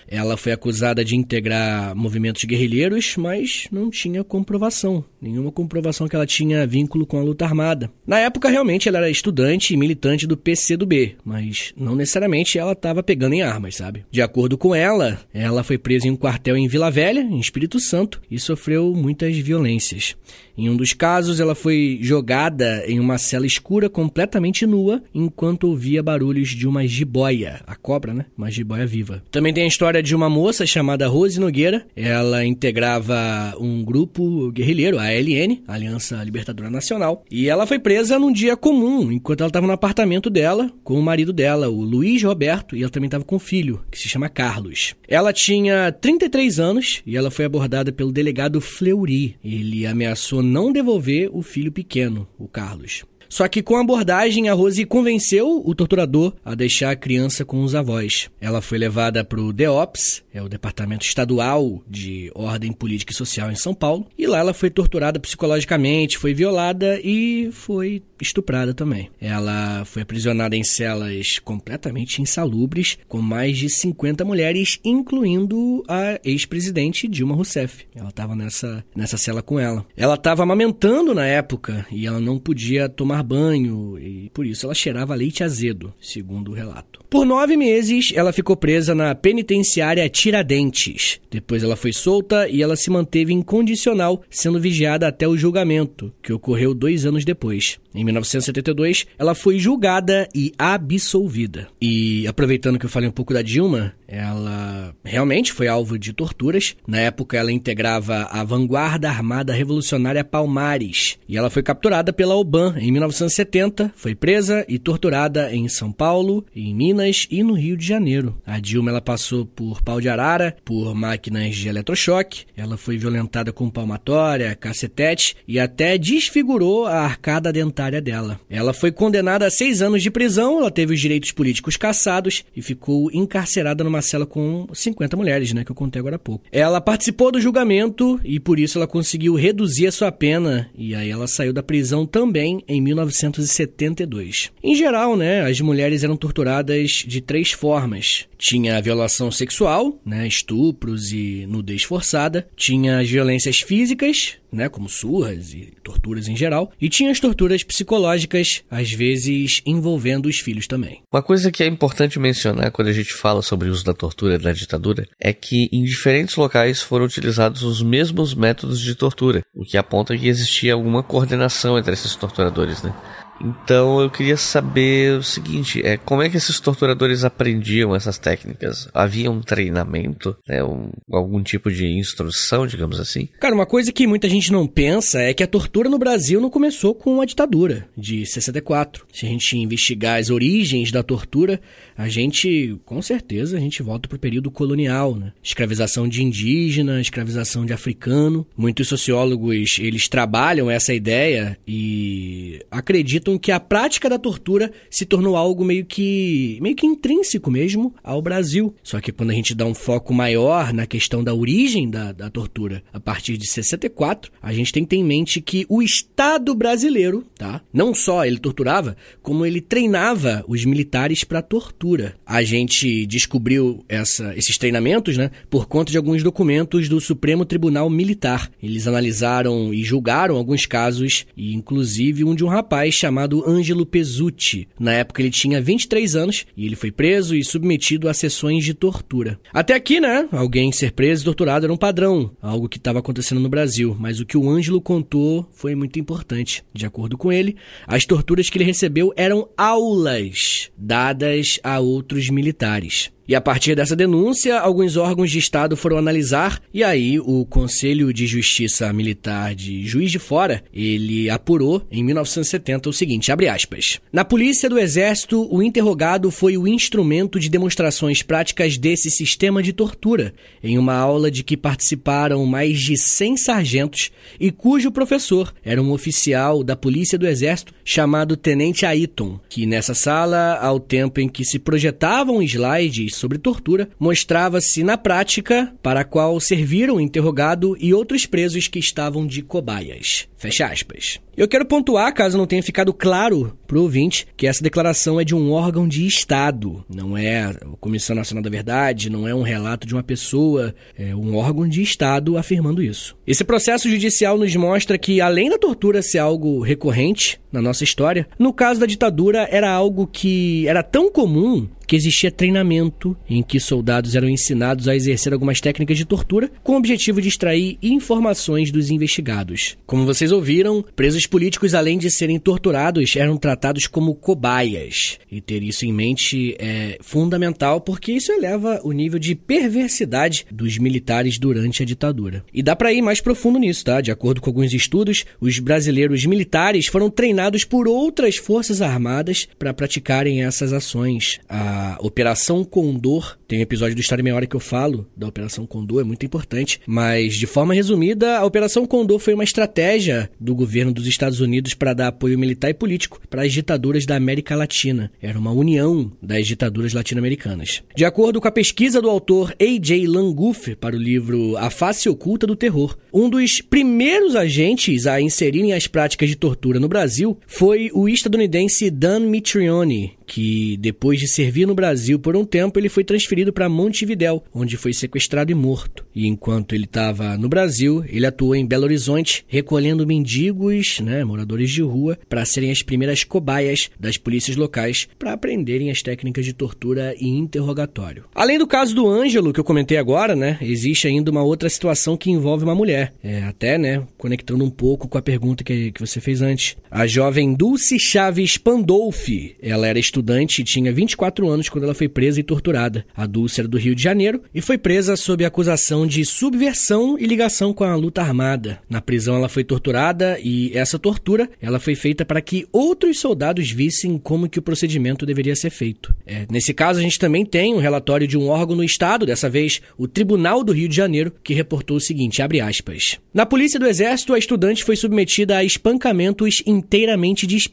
Ela foi acusada de integrar movimentos guerrilheiros, mas não tinha comprovação, nenhuma comprovação que ela tinha vínculo com a luta armada. Na época, realmente, ela era estudante e militante do PCdoB, mas não necessariamente ela estava pegando em armas, sabe? De acordo com ela, ela foi presa em um quartel em Vila Velha, em Espírito Santo, e sofreu muitas violências. Em um dos casos, ela foi jogada em uma cela escura completamente nua enquanto ouvia barulhos de uma jiboia, a cobra, né? Uma jiboia viva. Também tem a história história de uma moça chamada Rose Nogueira. Ela integrava um grupo guerrilheiro, a ALN, Aliança Libertadora Nacional, e ela foi presa num dia comum, enquanto ela estava no apartamento dela com o marido dela, o Luiz Roberto, e ela também estava com um filho, que se chama Carlos. Ela tinha 33 anos e ela foi abordada pelo delegado Fleury. Ele ameaçou não devolver o filho pequeno, o Carlos. Só que com a abordagem, a Rose convenceu o torturador a deixar a criança com os avós. Ela foi levada para o DEOPS, é o Departamento Estadual de Ordem Política e Social em São Paulo, e lá ela foi torturada psicologicamente, foi violada e foi estuprada também. Ela foi aprisionada em celas completamente insalubres com mais de 50 mulheres, incluindo a ex-presidente Dilma Rousseff. Ela estava nessa, nessa cela com ela. Ela estava amamentando na época e ela não podia tomar banho e por isso ela cheirava leite azedo, segundo o relato. Por nove meses, ela ficou presa na penitenciária Tiradentes. Depois ela foi solta e ela se manteve incondicional, sendo vigiada até o julgamento, que ocorreu dois anos depois. Em 1972, ela foi julgada e absolvida. E aproveitando que eu falei um pouco da Dilma, ela realmente foi alvo de torturas. Na época, ela integrava a vanguarda armada revolucionária Palmares e ela foi capturada pela OBAN em 1970, foi presa e torturada em São Paulo, em Minas e no Rio de Janeiro. A Dilma ela passou por pau de arara, por máquinas de eletrochoque, ela foi violentada com palmatória, cacetete e até desfigurou a arcada dentária partidária dela. Ela foi condenada a seis anos de prisão, ela teve os direitos políticos cassados e ficou encarcerada numa cela com 50 mulheres, né, que eu contei agora há pouco. Ela participou do julgamento e por isso ela conseguiu reduzir a sua pena e aí ela saiu da prisão também em 1972. Em geral, né, as mulheres eram torturadas de três formas. Tinha a violação sexual, né, estupros e nudez forçada, tinha as violências físicas, né, como surras e torturas em geral, e tinha as torturas psicológicas, às vezes envolvendo os filhos também. Uma coisa que é importante mencionar quando a gente fala sobre o uso da tortura na ditadura é que em diferentes locais foram utilizados os mesmos métodos de tortura, o que aponta que existia alguma coordenação entre esses torturadores, né? Então eu queria saber o seguinte, é como é que esses torturadores aprendiam essas técnicas? Havia um treinamento, né, um, algum tipo de instrução, digamos assim? Cara, uma coisa que muita gente não pensa é que a tortura no Brasil não começou com a ditadura de 64. Se a gente investigar as origens da tortura, a gente, com certeza, a gente volta para o período colonial, né? Escravização de indígena, escravização de africano. Muitos sociólogos, eles trabalham essa ideia e acreditam que a prática da tortura se tornou algo meio que, meio que intrínseco mesmo ao Brasil. Só que quando a gente dá um foco maior na questão da origem da, da tortura, a partir de 64, a gente tem que ter em mente que o Estado brasileiro, tá? Não só ele torturava, como ele treinava os militares para tortura a gente descobriu essa, esses treinamentos né, por conta de alguns documentos do Supremo Tribunal Militar. Eles analisaram e julgaram alguns casos, e inclusive um de um rapaz chamado Ângelo Pesutti. Na época ele tinha 23 anos e ele foi preso e submetido a sessões de tortura. Até aqui, né? Alguém ser preso e torturado era um padrão, algo que estava acontecendo no Brasil. Mas o que o Ângelo contou foi muito importante. De acordo com ele, as torturas que ele recebeu eram aulas dadas a a outros militares. E a partir dessa denúncia, alguns órgãos de Estado foram analisar, e aí o Conselho de Justiça Militar de Juiz de Fora, ele apurou em 1970 o seguinte, abre aspas. Na polícia do exército, o interrogado foi o instrumento de demonstrações práticas desse sistema de tortura, em uma aula de que participaram mais de 100 sargentos e cujo professor era um oficial da polícia do exército chamado Tenente Aiton, que nessa sala, ao tempo em que se projetavam slides sobre tortura mostrava-se na prática para a qual serviram o interrogado e outros presos que estavam de cobaias. Fecha aspas. Eu quero pontuar, caso não tenha ficado claro para o ouvinte, que essa declaração é de um órgão de Estado. Não é a Comissão Nacional da Verdade, não é um relato de uma pessoa, é um órgão de Estado afirmando isso. Esse processo judicial nos mostra que, além da tortura ser algo recorrente na nossa história, no caso da ditadura era algo que era tão comum que existia treinamento em que soldados eram ensinados a exercer algumas técnicas de tortura com o objetivo de extrair informações dos investigados. Como vocês vocês ouviram, presos políticos, além de serem torturados, eram tratados como cobaias. E ter isso em mente é fundamental porque isso eleva o nível de perversidade dos militares durante a ditadura. E dá para ir mais profundo nisso, tá? De acordo com alguns estudos, os brasileiros militares foram treinados por outras forças armadas para praticarem essas ações. A Operação Condor tem um episódio do História em Meia Hora que eu falo da Operação Condor, é muito importante. Mas, de forma resumida, a Operação Condor foi uma estratégia do governo dos Estados Unidos para dar apoio militar e político para as ditaduras da América Latina. Era uma união das ditaduras latino-americanas. De acordo com a pesquisa do autor A.J. Languf para o livro A Face Oculta do Terror, um dos primeiros agentes a inserirem as práticas de tortura no Brasil foi o estadunidense Dan Mitrione, que depois de servir no Brasil por um tempo, ele foi transferido para Montevidéu, onde foi sequestrado e morto. E enquanto ele estava no Brasil, ele atuou em Belo Horizonte, recolhendo mendigos, né, moradores de rua, para serem as primeiras cobaias das polícias locais para aprenderem as técnicas de tortura e interrogatório. Além do caso do Ângelo, que eu comentei agora, né, existe ainda uma outra situação que envolve uma mulher. É, até, né, conectando um pouco com a pergunta que, que você fez antes. A jovem Dulce Chaves Pandolfi, ela era estudante estudante tinha 24 anos quando ela foi presa e torturada. A Dulce era do Rio de Janeiro e foi presa sob acusação de subversão e ligação com a luta armada. Na prisão ela foi torturada e essa tortura ela foi feita para que outros soldados vissem como que o procedimento deveria ser feito. É, nesse caso a gente também tem um relatório de um órgão no estado, dessa vez o Tribunal do Rio de Janeiro, que reportou o seguinte, abre aspas. Na polícia do exército, a estudante foi submetida a espancamentos inteiramente de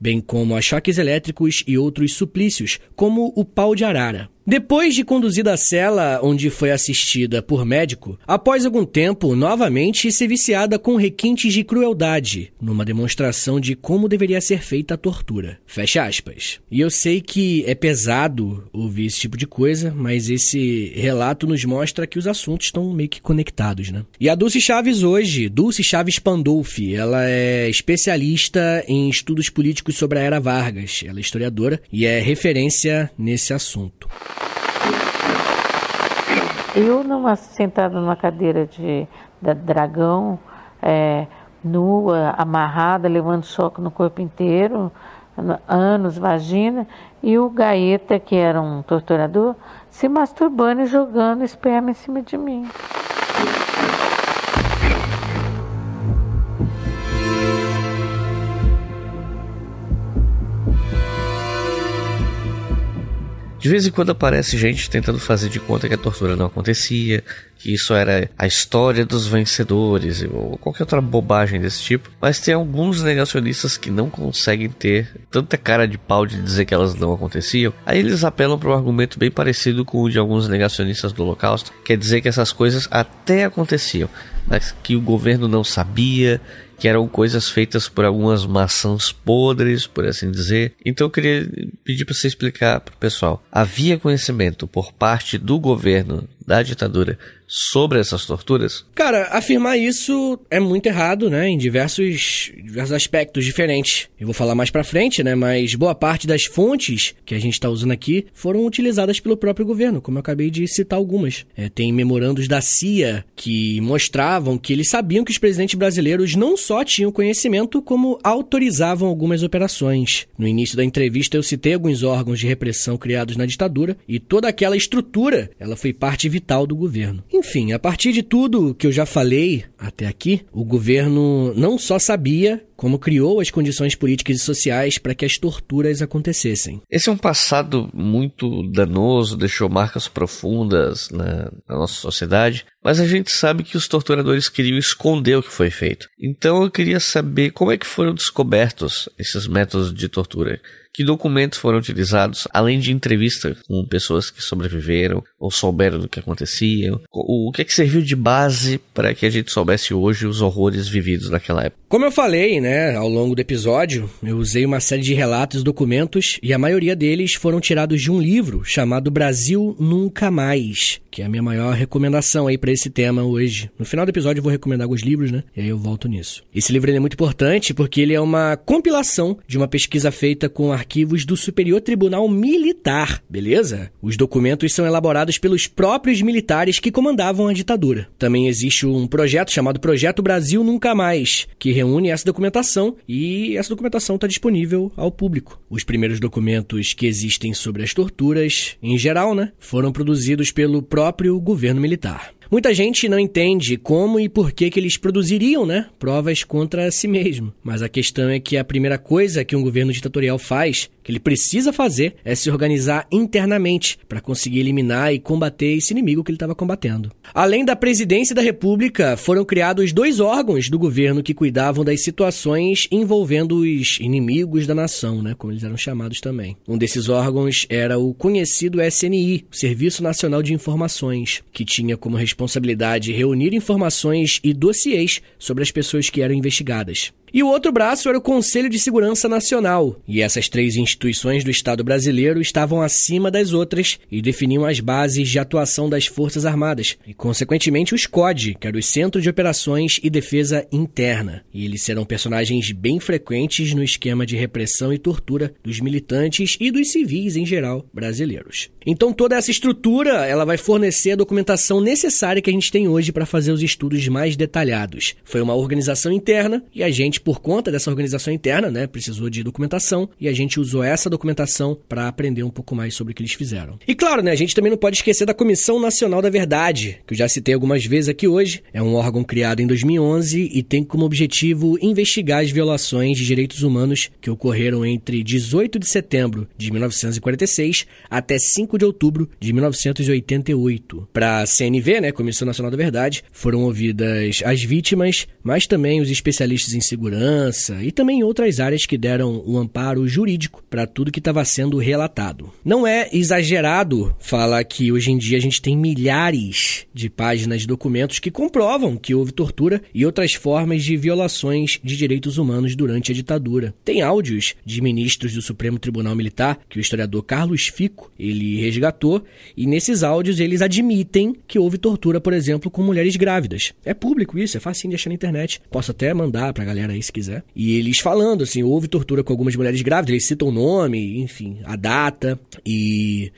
bem como a choques elétricos e outros suplícios, como o pau de arara. Depois de conduzida à cela onde foi assistida por médico, após algum tempo, novamente se viciada com requintes de crueldade, numa demonstração de como deveria ser feita a tortura. Fecha aspas. E eu sei que é pesado ouvir esse tipo de coisa, mas esse relato nos mostra que os assuntos estão meio que conectados, né? E a Dulce Chaves hoje, Dulce Chaves Pandolfi, ela é especialista em estudos políticos sobre a era Vargas, ela é historiadora e é referência nesse assunto. Eu, numa, sentada numa cadeira de, de dragão, é, nua, amarrada, levando choque no corpo inteiro, anos, vagina, e o Gaeta, que era um torturador, se masturbando e jogando esperma em cima de mim. De vez em quando aparece gente tentando fazer de conta que a tortura não acontecia, que isso era a história dos vencedores ou qualquer outra bobagem desse tipo, mas tem alguns negacionistas que não conseguem ter tanta cara de pau de dizer que elas não aconteciam. Aí eles apelam para um argumento bem parecido com o de alguns negacionistas do Holocausto, quer é dizer que essas coisas até aconteciam, mas que o governo não sabia que eram coisas feitas por algumas maçãs podres, por assim dizer. Então eu queria pedir para você explicar para o pessoal. Havia conhecimento por parte do governo da ditadura sobre essas torturas? Cara, afirmar isso é muito errado, né? Em diversos, diversos aspectos diferentes. Eu vou falar mais pra frente, né? Mas boa parte das fontes que a gente tá usando aqui foram utilizadas pelo próprio governo, como eu acabei de citar algumas. É, tem memorandos da CIA que mostravam que eles sabiam que os presidentes brasileiros não só tinham conhecimento, como autorizavam algumas operações. No início da entrevista eu citei alguns órgãos de repressão criados na ditadura e toda aquela estrutura, ela foi parte vital do governo. Enfim, a partir de tudo que eu já falei até aqui, o governo não só sabia como criou as condições políticas e sociais para que as torturas acontecessem. Esse é um passado muito danoso, deixou marcas profundas na, na, nossa sociedade, mas a gente sabe que os torturadores queriam esconder o que foi feito. Então eu queria saber como é que foram descobertos esses métodos de tortura que documentos foram utilizados, além de entrevista com pessoas que sobreviveram ou souberam do que acontecia, o, o que é que serviu de base para que a gente soubesse hoje os horrores vividos naquela época. Como eu falei, né, ao longo do episódio, eu usei uma série de relatos, documentos e a maioria deles foram tirados de um livro chamado Brasil Nunca Mais, que é a minha maior recomendação aí para esse tema hoje. No final do episódio eu vou recomendar alguns livros, né? E aí eu volto nisso. Esse livro é muito importante porque ele é uma compilação de uma pesquisa feita com a arquivos do Superior Tribunal Militar, beleza? Os documentos são elaborados pelos próprios militares que comandavam a ditadura. Também existe um projeto chamado Projeto Brasil Nunca Mais, que reúne essa documentação e essa documentação está disponível ao público. Os primeiros documentos que existem sobre as torturas, em geral, né, foram produzidos pelo próprio governo militar. Muita gente não entende como e por que, que eles produziriam né, provas contra si mesmo. Mas a questão é que a primeira coisa que um governo ditatorial faz que ele precisa fazer é se organizar internamente para conseguir eliminar e combater esse inimigo que ele estava combatendo. Além da presidência da República, foram criados dois órgãos do governo que cuidavam das situações envolvendo os inimigos da nação, né, como eles eram chamados também. Um desses órgãos era o conhecido SNI, Serviço Nacional de Informações, que tinha como responsabilidade reunir informações e dossiês sobre as pessoas que eram investigadas. E o outro braço era o Conselho de Segurança Nacional. E essas três instituições do Estado brasileiro estavam acima das outras e definiam as bases de atuação das Forças Armadas, e consequentemente os COD, que era o Centro de Operações e Defesa Interna. E eles serão personagens bem frequentes no esquema de repressão e tortura dos militantes e dos civis em geral brasileiros. Então toda essa estrutura, ela vai fornecer a documentação necessária que a gente tem hoje para fazer os estudos mais detalhados. Foi uma organização interna e a gente por conta dessa organização interna, né, precisou de documentação e a gente usou essa documentação para aprender um pouco mais sobre o que eles fizeram. E claro, né, a gente também não pode esquecer da Comissão Nacional da Verdade, que eu já citei algumas vezes aqui hoje. É um órgão criado em 2011 e tem como objetivo investigar as violações de direitos humanos que ocorreram entre 18 de setembro de 1946 até 5 de outubro de 1988. Para a CNV, né, Comissão Nacional da Verdade, foram ouvidas as vítimas, mas também os especialistas em segurança segurança e também outras áreas que deram um amparo jurídico para tudo que estava sendo relatado. Não é exagerado falar que hoje em dia a gente tem milhares de páginas de documentos que comprovam que houve tortura e outras formas de violações de direitos humanos durante a ditadura. Tem áudios de ministros do Supremo Tribunal Militar que o historiador Carlos Fico ele resgatou e nesses áudios eles admitem que houve tortura, por exemplo, com mulheres grávidas. É público isso, é fácil de achar na internet. Posso até mandar para a galera aí aí, se quiser. E eles falando, assim, houve tortura com algumas mulheres grávidas, eles citam o nome, enfim, a data. E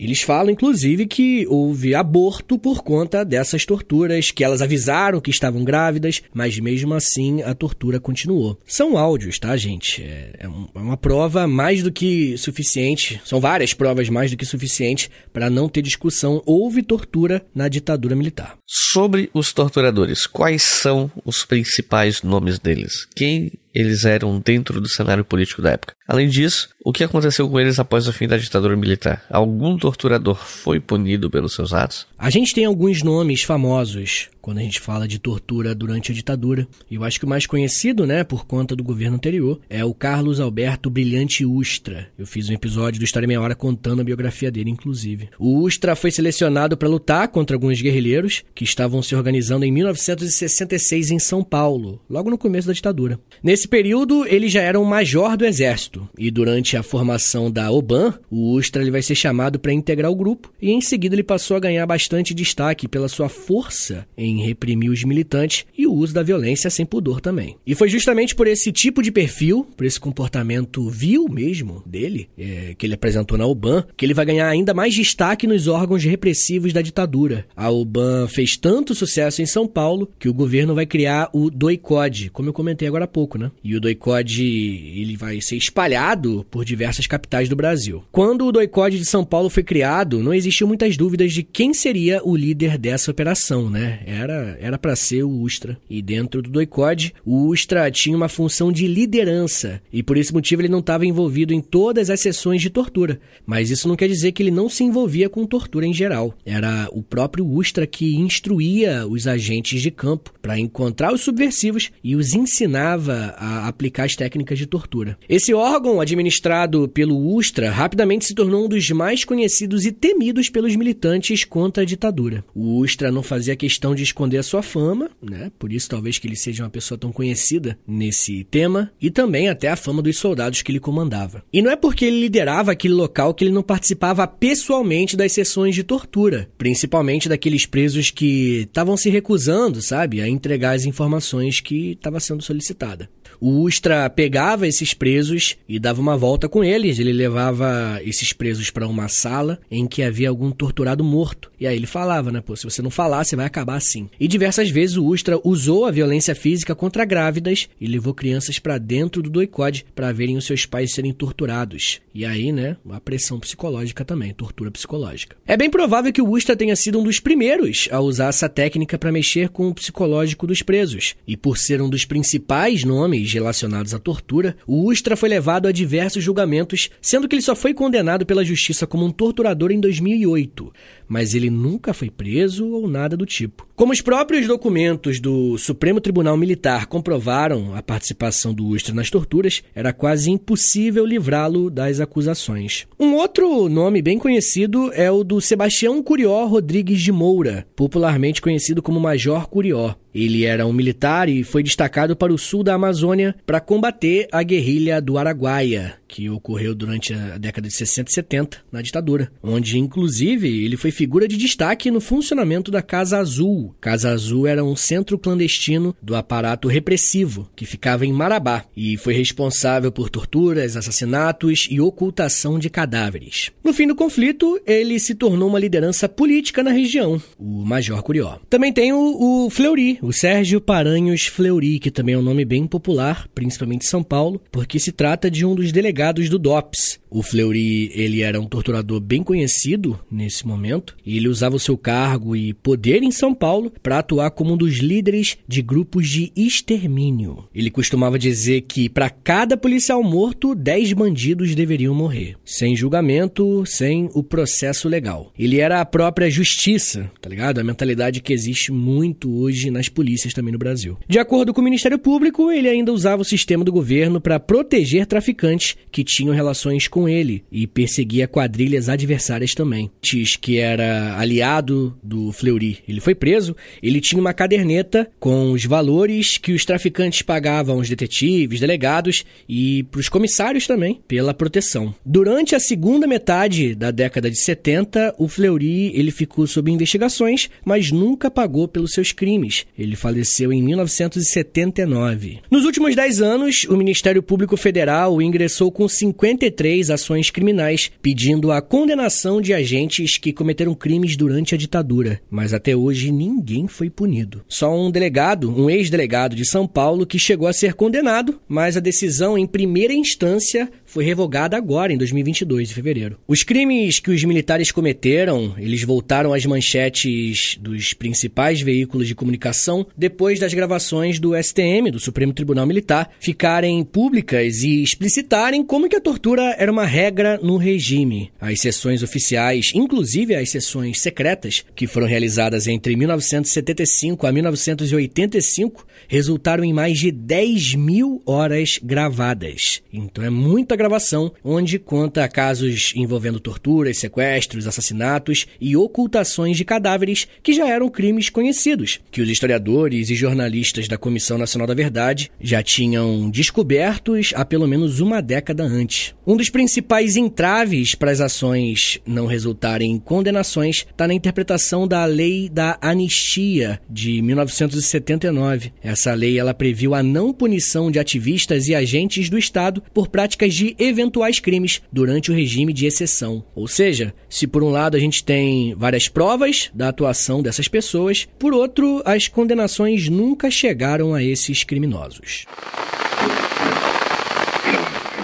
eles falam, inclusive, que houve aborto por conta dessas torturas, que elas avisaram que estavam grávidas, mas mesmo assim a tortura continuou. São áudios, tá, gente? É, é, é uma prova mais do que suficiente, são várias provas mais do que suficiente para não ter discussão. Houve tortura na ditadura militar. Sobre os torturadores, quais são os principais nomes deles? Quem eles eram dentro do cenário político da época? Além disso, o que aconteceu com eles após o fim da ditadura militar? Algum torturador foi punido pelos seus atos? A gente tem alguns nomes famosos quando a gente fala de tortura durante a ditadura. E eu acho que o mais conhecido, né, por conta do governo anterior, é o Carlos Alberto Brilhante Ustra. Eu fiz um episódio do História Meia Hora contando a biografia dele, inclusive. O Ustra foi selecionado para lutar contra alguns guerrilheiros que estavam se organizando em 1966 em São Paulo, logo no começo da ditadura. Nesse período, ele já era um major do exército e durante a formação da OBAN, o Ustra ele vai ser chamado para integrar o grupo e em seguida ele passou a ganhar bastante destaque pela sua força em reprimir os militantes e o uso da violência sem pudor também. E foi justamente por esse tipo de perfil, por esse comportamento vil mesmo dele, é, que ele apresentou na OBAN, que ele vai ganhar ainda mais destaque nos órgãos repressivos da ditadura. A OBAN fez tanto sucesso em São Paulo que o governo vai criar o DOICOD, como eu comentei agora há pouco, né? E o DOICOD ele vai ser espalhado espalhado por diversas capitais do Brasil. Quando o doicode de São Paulo foi criado, não existiu muitas dúvidas de quem seria o líder dessa operação, né? Era era para ser o Ustra. E dentro do doicode, o Ustra tinha uma função de liderança e por esse motivo ele não estava envolvido em todas as sessões de tortura. Mas isso não quer dizer que ele não se envolvia com tortura em geral. Era o próprio Ustra que instruía os agentes de campo para encontrar os subversivos e os ensinava a aplicar as técnicas de tortura. Esse órgão órgão administrado pelo Ustra rapidamente se tornou um dos mais conhecidos e temidos pelos militantes contra a ditadura. O Ustra não fazia questão de esconder a sua fama, né? Por isso talvez que ele seja uma pessoa tão conhecida nesse tema e também até a fama dos soldados que ele comandava. E não é porque ele liderava aquele local que ele não participava pessoalmente das sessões de tortura, principalmente daqueles presos que estavam se recusando, sabe, a entregar as informações que estava sendo solicitada. O Ustra pegava esses presos e dava uma volta com eles. Ele levava esses presos para uma sala em que havia algum torturado morto. E aí ele falava, né? Pô, se você não falar, você vai acabar assim. E diversas vezes o Ustra usou a violência física contra grávidas e levou crianças para dentro do doicode para verem os seus pais serem torturados. E aí, né? A pressão psicológica também, tortura psicológica. É bem provável que o Ustra tenha sido um dos primeiros a usar essa técnica para mexer com o psicológico dos presos. E por ser um dos principais nomes crimes relacionados à tortura, o Ustra foi levado a diversos julgamentos, sendo que ele só foi condenado pela justiça como um torturador em 2008, mas ele nunca foi preso ou nada do tipo. Como os próprios documentos do Supremo Tribunal Militar comprovaram a participação do Ustra nas torturas, era quase impossível livrá-lo das acusações. Um outro nome bem conhecido é o do Sebastião Curió Rodrigues de Moura, popularmente conhecido como Major Curió. Ele era um militar e foi destacado para o sul da Amazônia para combater a guerrilha do Araguaia, que ocorreu durante a década de 60 e 70, na ditadura, onde inclusive ele foi figura de destaque no funcionamento da Casa Azul. Casa Azul era um centro clandestino do aparato repressivo que ficava em Marabá e foi responsável por torturas, assassinatos e ocultação de cadáveres. No fim do conflito, ele se tornou uma liderança política na região, o Major Curió. Também tem o, o Fleury, o Sérgio Paranhos Fleury, que também é um nome bem popular, principalmente em São Paulo, porque se trata de um dos delegados agregados do DOPS, o Fleury, ele era um torturador bem conhecido nesse momento, e ele usava o seu cargo e poder em São Paulo para atuar como um dos líderes de grupos de extermínio. Ele costumava dizer que para cada policial morto, 10 bandidos deveriam morrer, sem julgamento, sem o processo legal. Ele era a própria justiça, tá ligado? A mentalidade que existe muito hoje nas polícias também no Brasil. De acordo com o Ministério Público, ele ainda usava o sistema do governo para proteger traficantes que tinham relações com com ele e perseguia quadrilhas adversárias também. Tis, que era aliado do Fleury, ele foi preso. Ele tinha uma caderneta com os valores que os traficantes pagavam aos detetives, delegados e para os comissários também, pela proteção. Durante a segunda metade da década de 70, o Fleury ele ficou sob investigações, mas nunca pagou pelos seus crimes. Ele faleceu em 1979. Nos últimos 10 anos, o Ministério Público Federal ingressou com 53 organizações criminais, pedindo a condenação de agentes que cometeram crimes durante a ditadura, mas até hoje ninguém foi punido. Só um delegado, um ex-delegado de São Paulo, que chegou a ser condenado, mas a decisão em primeira instância foi revogada agora, em 2022, de fevereiro. Os crimes que os militares cometeram, eles voltaram às manchetes dos principais veículos de comunicação depois das gravações do STM, do Supremo Tribunal Militar, ficarem públicas e explicitarem como que a tortura era uma regra no regime. As sessões oficiais, inclusive as sessões secretas, que foram realizadas entre 1975 a 1985, resultaram em mais de 10 mil horas gravadas. Então é muita gravação, onde conta casos envolvendo torturas, sequestros, assassinatos e ocultações de cadáveres que já eram crimes conhecidos, que os historiadores e jornalistas da Comissão Nacional da Verdade já tinham descobertos há pelo menos uma década antes. Um dos principais entraves para as ações não resultarem em condenações está na interpretação da Lei da Anistia de 1979. Essa lei ela previu a não punição de ativistas e agentes do Estado por práticas de eventuais crimes durante o regime de exceção. Ou seja, se por um lado a gente tem várias provas da atuação dessas pessoas, por outro, as condenações nunca chegaram a esses criminosos.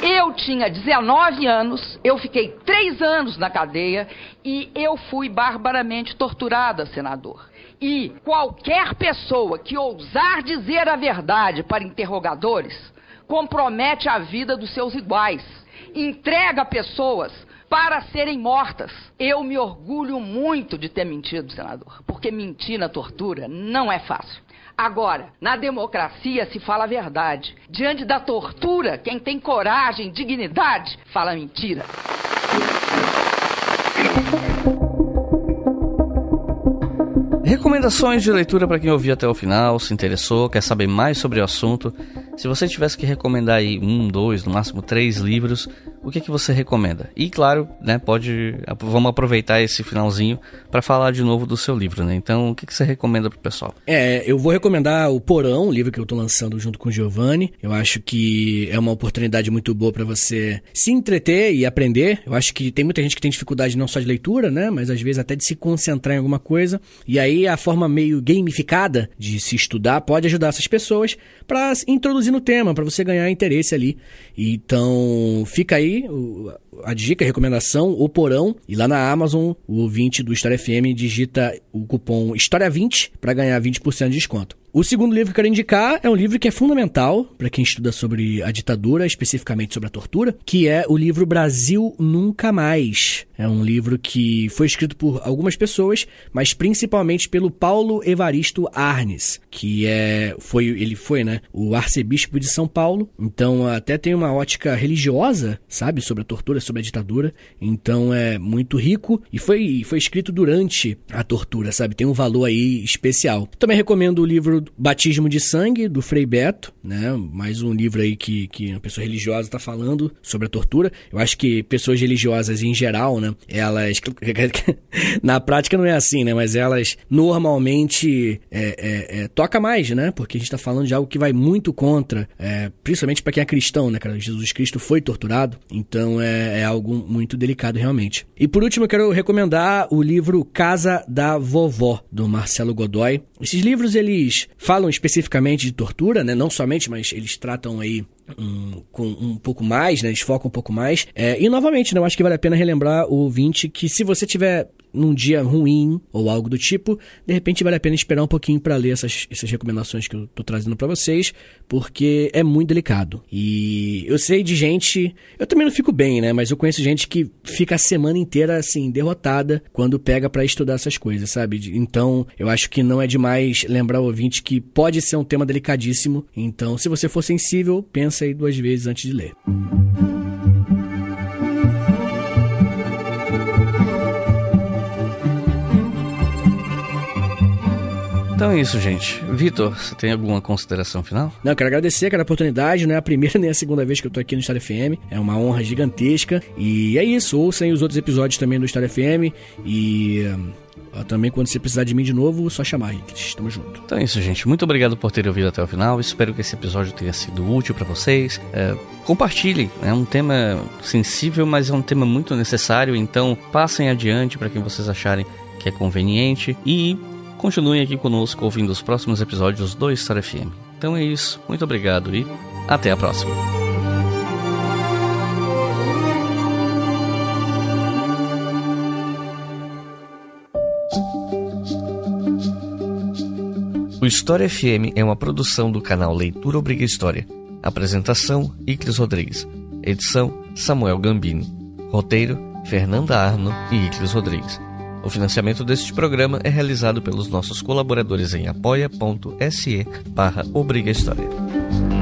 Eu tinha 19 anos, eu fiquei três anos na cadeia e eu fui barbaramente torturada, senador. E qualquer pessoa que ousar dizer a verdade para interrogadores compromete a vida dos seus iguais, entrega pessoas para serem mortas. Eu me orgulho muito de ter mentido, senador, porque mentir na tortura não é fácil. Agora, na democracia se fala a verdade. Diante da tortura, quem tem coragem, dignidade, fala mentira. Recomendações de leitura para quem ouviu até o final, se interessou, quer saber mais sobre o assunto. Se você tivesse que recomendar aí um, dois, no máximo três livros, o que é que você recomenda? E claro, né, pode, vamos aproveitar esse finalzinho para falar de novo do seu livro, né? Então, o que, que você recomenda pro pessoal? É, eu vou recomendar o Porão, o livro que eu estou lançando junto com o Giovanni. Eu acho que é uma oportunidade muito boa para você se entreter e aprender. Eu acho que tem muita gente que tem dificuldade não só de leitura, né, mas às vezes até de se concentrar em alguma coisa. E aí a forma meio gamificada de se estudar pode ajudar essas pessoas para introduzir no tema, para você ganhar interesse ali. Então, fica aí o, a dica, a recomendação, o porão. E lá na Amazon, o ouvinte do História FM digita o cupom História20 para ganhar 20% de desconto. O segundo livro que eu quero indicar é um livro que é fundamental para quem estuda sobre a ditadura, especificamente sobre a tortura, que é o livro Brasil Nunca Mais. É um livro que foi escrito por algumas pessoas, mas principalmente pelo Paulo Evaristo Arnes, que é foi ele foi, né, o arcebispo de São Paulo. Então até tem uma ótica religiosa, sabe, sobre a tortura, sobre a ditadura, então é muito rico e foi, foi escrito durante a tortura, sabe? Tem um valor aí especial. Também recomendo o livro Batismo de Sangue, do Frei Beto, né? Mais um livro aí que, que uma pessoa religiosa está falando sobre a tortura. Eu acho que pessoas religiosas em geral, né? Elas. Na prática não é assim, né? Mas elas normalmente é, é, é, toca mais, né? Porque a gente está falando de algo que vai muito contra, é, principalmente para quem é cristão, né, cara? Jesus Cristo foi torturado, então é é algo muito delicado realmente. E por último, eu quero recomendar o livro Casa da Vovó, do Marcelo Godoy. Esses livros eles falam especificamente de tortura, né? Não somente, mas eles tratam aí um, com um pouco mais, né? Eles focam um pouco mais. É, e novamente, né? Eu acho que vale a pena relembrar o ouvinte que se você tiver num dia ruim ou algo do tipo, de repente vale a pena esperar um pouquinho para ler essas, essas recomendações que eu tô trazendo para vocês, porque é muito delicado. E eu sei de gente, eu também não fico bem, né, mas eu conheço gente que fica a semana inteira assim derrotada quando pega para estudar essas coisas, sabe? Então, eu acho que não é demais mas lembrar o ouvinte que pode ser um tema delicadíssimo, então se você for sensível, pensa aí duas vezes antes de ler. Então é isso, gente. Vitor, você tem alguma consideração final? Não, eu quero agradecer aquela oportunidade, não é a primeira nem a segunda vez que eu tô aqui no Star FM. É uma honra gigantesca. E é isso, ouçam os outros episódios também do Star FM. E ah, também quando você precisar de mim de novo, só chamar, Rickles. Tamo junto. Então é isso, gente. Muito obrigado por terem ouvido até o final. Espero que esse episódio tenha sido útil para vocês. É, compartilhem. É um tema sensível, mas é um tema muito necessário. Então passem adiante para quem vocês acharem que é conveniente. E continuem aqui conosco ouvindo os próximos episódios do Star FM. Então é isso. Muito obrigado e até a próxima. O História FM é uma produção do canal Leitura Obriga História. Apresentação: Iclis Rodrigues. Edição: Samuel Gambini. Roteiro: Fernanda Arno e Iclis Rodrigues. O financiamento deste programa é realizado pelos nossos colaboradores em apoia.se barra Obriga História.